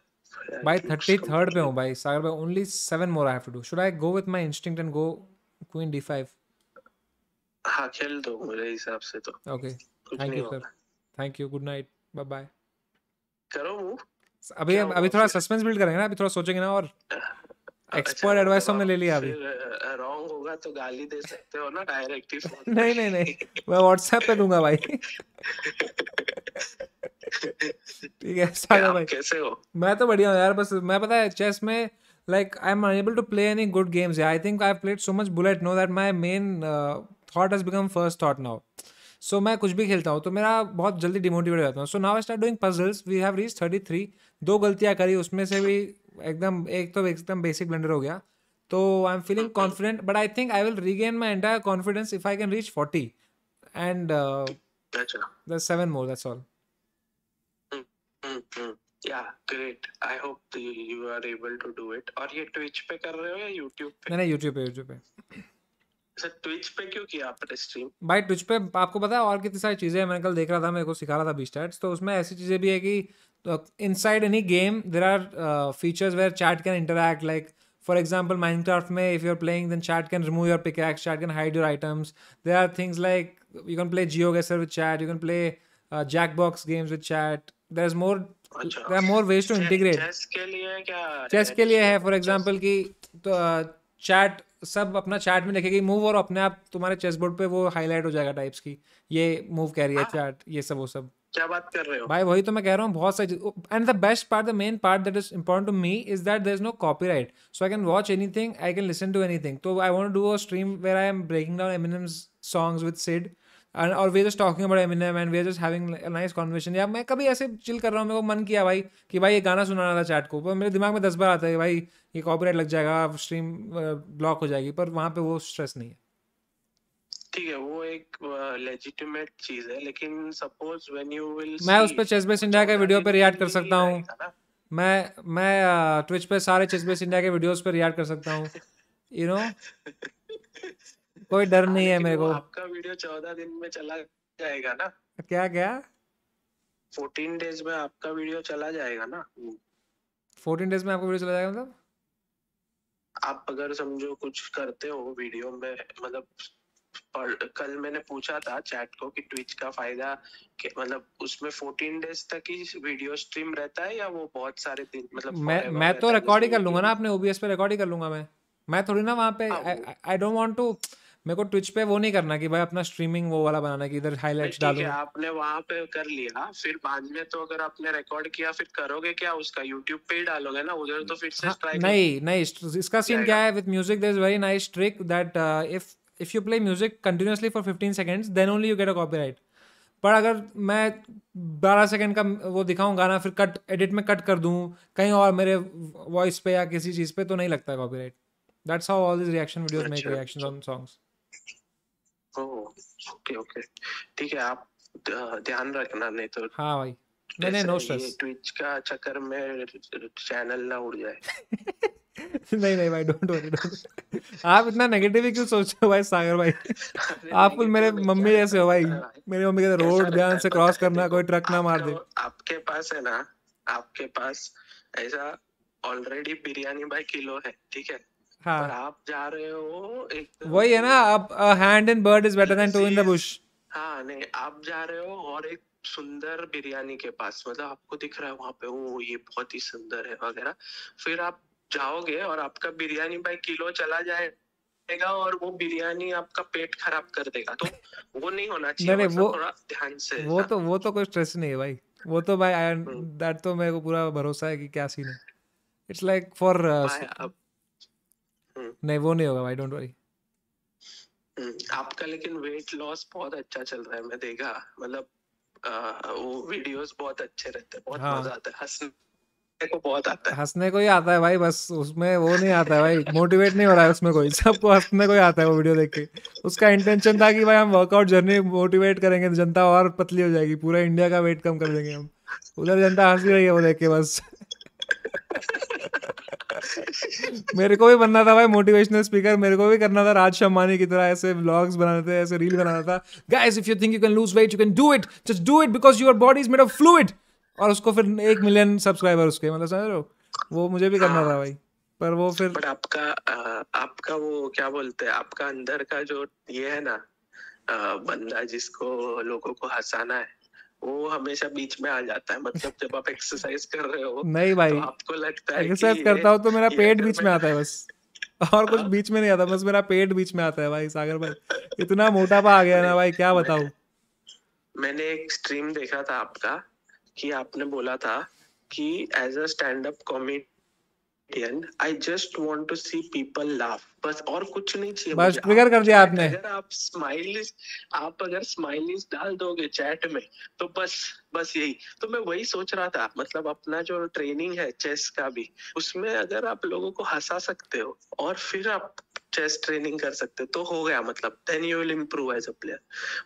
भाई थर्टी थर्ड पे मतलब हूँ भाई सागर भाई only seven more I have to do should I go with my instinct and go queen D five हाँ खेल दो मेरे हिसाब से तो okay thank you sir thank you good night bye bye करो मूव अभी हम अभी थोड़ा सस्पेंस बिल्ड करेंगे ना अभी थोड़ा सोचेंगे ना और एक्सपर्ट अच्छा, एडवाइस हमने ले लिया अभी रॉन्ग होगा तो गाली दे सकते हो ना डायरेक्टली नहीं नहीं नहीं मैं व्हाट्सएप पे दूंगा भाई ठीक है सागर भाई कैसे हो मैं तो बढ़िया हूँ यार बस मैं पता है चेस में like I am to to play any good games I think I played played so much bullet no that main main thought become first thought now so मैं कुछ भी खेलता हूँ तो मेरा बहुत जल्दी डिमोटिवेट हो जाता हूँ so now I start doing puzzles we have reach thirty three दो गलतियाँ करी उसमें से भी एकदम एक तो एकदम बेसिक ब्लेंडर हो गया तो I am feeling confident but I think I will regain my entire confidence if I can reach forty and अच्छा There's seven more that's all Mm-hmm. Yeah, great. और ये पे कर रहे हो या पे? नहीं पे पे. सर ट्विच पे क्यों किया आपने स्ट्रीम भाई ट्विच पे आपको पता है और कितनी सारी चीज़ें हैं मैंने कल देख रहा था मेरे को सिखा रहा था बी स्टैट्स तो उसमें ऐसी चीज़ें भी है कि inside any game there are features where chat can interact like for example craft में if you are playing then chat can remove your pickaxe chat can hide your items there are things like you can play GeoGuessr with chat. You can play uh, Jackbox games with chat. There's more. Achha. अच्छा। there are more ways to integrate. Chess के लिए क्या? Chess के लिए है, for example कि तो uh, chat सब अपना चैट में लिखेगी मूव और अपने आप तुम्हारे चेस बोर्ड पे वो हाईलाइट हो जाएगा टाइप्स की ये मूव कह रही है चैट हाँ। ये सब वो सब क्या बात कर रहे हो भाई वही तो मैं कह रहा हूँ बहुत सारी and the best part the main part that is important to me is that there is no copyright so I can watch any thing I can listen to anything तो I want do a stream where I am breaking down Eminem's songs with Sid and और we're just talking about Eminem and we're just having a nice या मैं कभी ऐसे chill कर रहा हूँ मेरे को मन किया भाई कि भाई ये गाना सुनाना था चैट को पर मेरे दिमाग में दस बार आता है भाई ये कॉपीराइट लग जाएगा स्ट्रीम ब्लॉक हो जाएगी पर वहाँ पे वो स्ट्रेस नहीं है ठीक है वो एक लेजिटिमेट uh, चीज है लेकिन सपोज व्हेन यू विल मैं उस पे चेस बेस इंडिया के वीडियो पे रिएक्ट कर सकता हूं मैं मैं ट्विच पे सारे चेस बेस इंडिया के वीडियोस पे रिएक्ट कर सकता हूं यू नो कोई डर नहीं हाँ, है मेरे को आपका वीडियो चौदह दिन में चला जाएगा ना क्या क्या फोर्टीन डेज में आपका वीडियो चला जाएगा ना फोर्टीन डेज में आपका वीडियो चला जाएगा मतलब आप अगर समझो कुछ करते हो वीडियो में मतलब पर कल मैंने पूछा था चैट को कि ट्विच का फायदा कि मतलब उसमें फोर्टीन डेज तक ही वीडियो स्ट्रीम रहता है या वो बहुत सारे दिन मतलब मैं मैं तो रिकॉर्ड ही कर लूंगा ना अपने ओबीएस पे रिकॉर्ड ही कर लूंगा मैं मैं थोड़ी ना वहाँ पे आई डोंट वांट टू मेरे को ट्विच पे वो नहीं करना कि भाई अपना स्ट्रीमिंग वो वाला बनाना कि इधर हाईलाइट्स डालो आपने वहां पे कर लिया फिर बाद में तो अगर आपने रिकॉर्ड किया फिर करोगे क्या उसका यूट्यूब पे ही डालोगे ना उधर तो फिर से हाँ, नहीं नहीं इसका सीन क्या है with music there is very nice trick that if if you play music continuously for 15 seconds then only you get a copyright पर अगर मैं 12 सेकंड का वो दिखाऊं गाना फिर कट एडिट में कट कर दूं कहीं और मेरे वॉइस पे या किसी चीज़ पे तो नहीं लगता copyright that's how all this reaction videos make reactions on songs okay okay ठीक है आप ध्यान रखना नहीं तो हाँ भाई नो स्ट्रेस ट्विच का चक्कर में चैनल ना उड़ जाए नहीं नहीं भाई डोंट वरी आप इतना नेगेटिव क्यों सोच रहे हो भाई सागर भाई आप मेरे मम्मी जैसे हो भाई मेरी मम्मी कहते रोड ध्यान से क्रॉस करना कोई ट्रक ना मार तो दे आपके पास है ना आपके पास ऐसा ऑलरेडी बिरयानी बाय किलो है ठीक है हाँ पर आप जा रहे हो एक वही है ना आप hand in bird is better than two in the bush हाँ नहीं आप जा रहे हो और एक सुंदर बिरयानी के पास मतलब आपको दिख रहा है वहां पे वो ये बहुत ही सुंदर है वगैरह फिर आप जाओगे और आपका बिरयानी बाई किलो चला जाए और वो बिरयानी आपका पेट खराब कर देगा तो वो नहीं होना चाहिए मतलब वो थोड़ा ध्यान से वो हाँ। तो वो तो कोई स्ट्रेस नहीं है भाई वो तो भाई दैट हम्म। तो मेरे को पूरा भरोसा है कि क्या सीन है इट्स लाइक फॉर हम्म। नहीं वो नहीं होगा भाई डोंट वरी आपका लेकिन वेट लॉस बहुत अच्छा चल रहा है मैं देखा मतलब वो वीडियोस बहुत अच्छे रहते हैं बहुत हाँ. मजा आता है हंसने को बहुत आता है हंसने को ही आता है भाई बस उसमें वो नहीं आता है भाई मोटिवेट नहीं हो रहा है उसमें कोई सबको हंसने को ही आता है वो वीडियो देख के उसका इंटेंशन था कि भाई हम वर्कआउट जर्नी मोटिवेट करेंगे तो जनता और पतली हो जाएगी पूरा इंडिया का वेट कम कर देंगे हम उधर जनता हंसी रही है वो देख के बस मेरे को भी बनना था भाई मोटिवेशनल स्पीकर मेरे को भी करना था राज शमानी की तरह ऐसे व्लॉग्स बनाने थे ऐसे रील बनाना था guys if you think you can lose weight you can do it just do it because your body is made of fluid और उसको फिर एक मिलियन सब्सक्राइबर उसके मतलब समझ रहे हो वो मुझे भी करना था हाँ। भाई पर वो फिर बट आपका आपका वो क्या बोलते हैं आपका अंदर का जो ये है ना बंदा जिसको लोगों को हंसाना है वो हमेशा बीच में आ जाता है मतलब जब आप एक्सरसाइज कर रहे हो नहीं भाई तो आपको लगता है एक्सरसाइज करता हूँ तो मेरा पेट बीच में आता है बस और कुछ बीच में नहीं आता बस मेरा पेट बीच में आता है भाई सागर भाई इतना मोटापा आ गया ना भाई क्या बताऊं मैंने एक स्ट्रीम देखा था आपका कि आपने बोला था कि as a stand up comedy and I just want to see people laugh बस और कुछ नहीं चाहिए बस ट्रिगर कर दिया आपने अगर आप स्माइलीज आप अगर स्माइलीज डाल दोगे चैट में तो बस बस यही तो मैं वही सोच रहा था मतलब अपना जो ट्रेनिंग है चेस का भी उसमें अगर आप लोगों को हंसा सकते हो और फिर आप चेस ट्रेनिंग कर सकते हो तो हो गया मतलब then you will improve as a player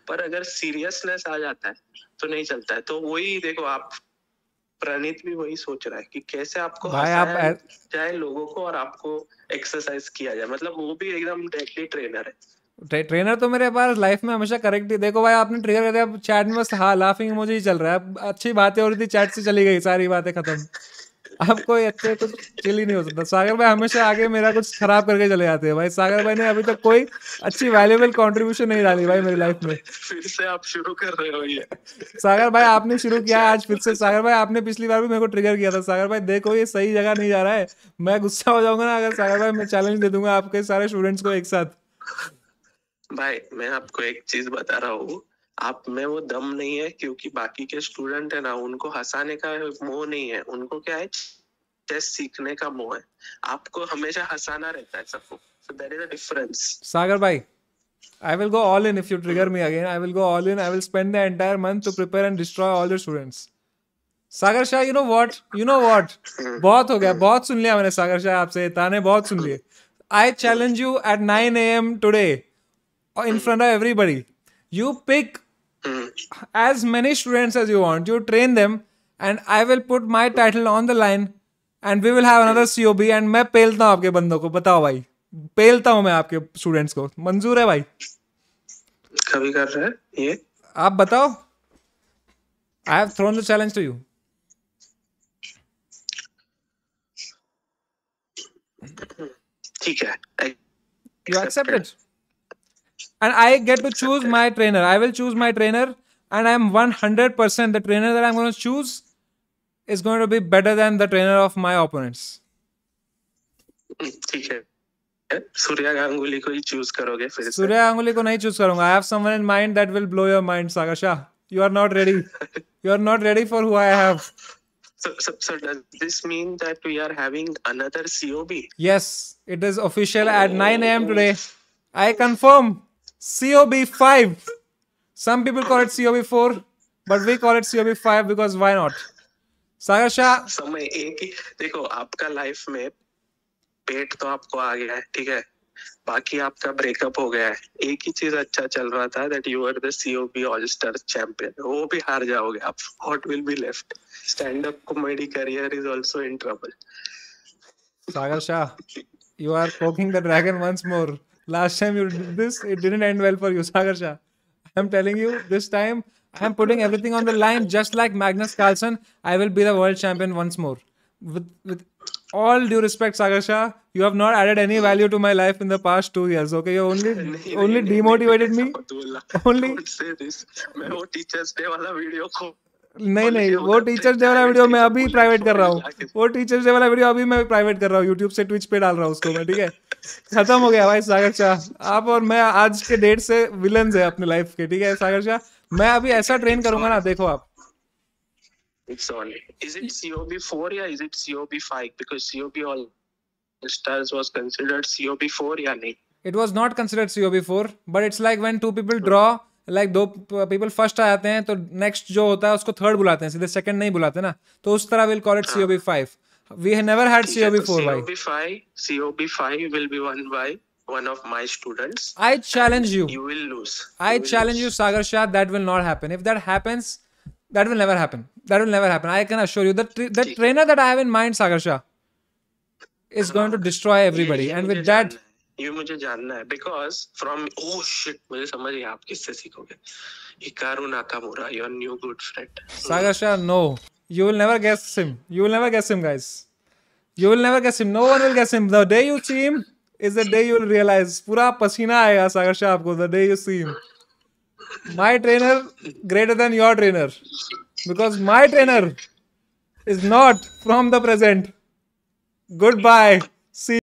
पर अगर सीरियसनेस आ जाता है तो नहीं चलता है तो वही देखो आप प्रणीत भी वही सोच रहा है कि कैसे आपको भाई आप जाए लोगों को और आपको एक्सरसाइज किया जाए मतलब वो भी एकदम डेडली ट्रेनर है ट्रे, ट्रेनर तो मेरे पास लाइफ में हमेशा करेक्ट ही देखो भाई आपने ट्रिगर कर दिया चैट में बस हाँ लाफिंग मुझे ही चल रहा है अच्छी बातें हो रही थी चैट से चली गई सारी बातें खत्म अब कोई अच्छे कुछ चिल ही नहीं हो सकता सागर भाई हमेशा आगे मेरा कुछ खराब करके चले जाते हैं भाई सागर भाई ने अभी तक तो कोई अच्छी वैल्यूएबल कॉन्ट्रीब्यूशन नहीं डाली भाई मेरी लाइफ में फिर से आप शुरू कर रहे हो ये सागर भाई आपने शुरू किया आज फिर से सागर भाई आपने पिछली बार भी मेरे को ट्रिगर किया था सागर भाई देखो ये सही जगह नहीं जा रहा है मैं गुस्सा हो जाऊंगा ना अगर सागर भाई मैं चैलेंज दे दूंगा आपके सारे स्टूडेंट्स को एक साथ भाई मैं आपको एक चीज बता रहा हूँ आप में वो दम नहीं है क्योंकि बाकी के स्टूडेंट है ना उनको हंसाने का मोह नहीं है उनको क्या है चेस सीखने का मोह है आपको हमेशा हंसाना रहता है सबको so that is a difference Sagar भाई I will go all in if you trigger me again. I will go all in. I will spend the entire month to prepare and destroy all your students. Sagar Shah you know what you know what बहुत हो गया बहुत सुन लिया मैंने सागर शाह आपसे ताने बहुत सुन लिए I challenge you at nine A M today in front of everybody you pick as many students as you want. You train them, and I will put my title on the line, and we will have another COB. And मैं पेलता हूँ आपके बंदों को बताओ भाई पेलता हूँ मैं आपके स्टूडेंट्स को मंजूर है भाई कभी कर रहा है ये आप बताओ I have thrown the challenge to you ठीक है accept it? and I get to choose my trainer. I will choose my trainer, and I'm 100% the trainer that I'm going to choose is going to be better than the trainer of my opponents. ठीक है Surya Ganguly choose ही choose करोगे फिर choose Ganguly को नहीं choose करूंगा I have someone in mind that will you are not ready you are not ready for who i have so, so, so does this mean that we are having another cob yes it is official at 9 a.m today i confirm COB5. Some people call it COB4, but we call it COB5 because why not? Sagar Shah समय एक ही देखो आपका life में पेट तो आपको आ गया है ठीक है बाकी आपका ब्रेकअप हो गया है एक ही चीज अच्छा चल रहा था that you are the COB all star champion वो भी हार जाओगे आप what will be left stand up comedy career is also in trouble Sagar Shah you are poking the dragon once more Last time you did this, it didn't end well for you, Sagar Shah. I'm telling you, this time I'm putting everything on the line, just like Magnus Carlsen. I will be the world champion once more. With, with all due respect, Sagar Shah, you have not added any value to my life in the past two years. Okay, you only नहीं, only नहीं, demotivated नहीं, me. Only. मैं वो teachers day वाला video को नहीं नहीं वो टीचर्स डे वाला वीडियो मैं अभी प्राइवेट कर रहा हूँ वो टीचर्स डे वाला वीडियो अभी मैं प्राइवेट कर रहा हूँ यूट्यूब से ट्विच पे डाल रहा हूँ उसको मैं ठीक है खत्म हो गया भाई सागर शाह आप और मैं आज के डेट से विलन है अपने लाइफ के ठीक है सागर शाह मैं अभी ऐसा ट्रेन करूंगा ना देखो आप उसको थर्ड बुलाते हैं सीधे सेकंड नहीं बुलाते ना तो उस तरह will call it CO B five we have never had COB4 COB5, COB5 will be won by one of my students. I challenge you. You will lose. I will challenge lose. you, Sagar Shah. That will not happen. If that happens, that will never happen. That will never happen. I can assure you. The, tra- the trainer that I have in mind, Sagar Shah, is going to ah, destroy everybody. And with that. you must जानना है Because from. Oh shit, मुझे समझ गया आप किससे सीखोगे Ikaru Nakamura, your new good friend. Sagar no. You will never guess him. You will never guess him, guys. You will never guess him. No one will guess him. The day you see him is the day you will realize. पूरा पसीना आएगा sagar shah आपको the day you see him. My trainer greater than your trainer because my trainer is not from the present. Goodbye. See.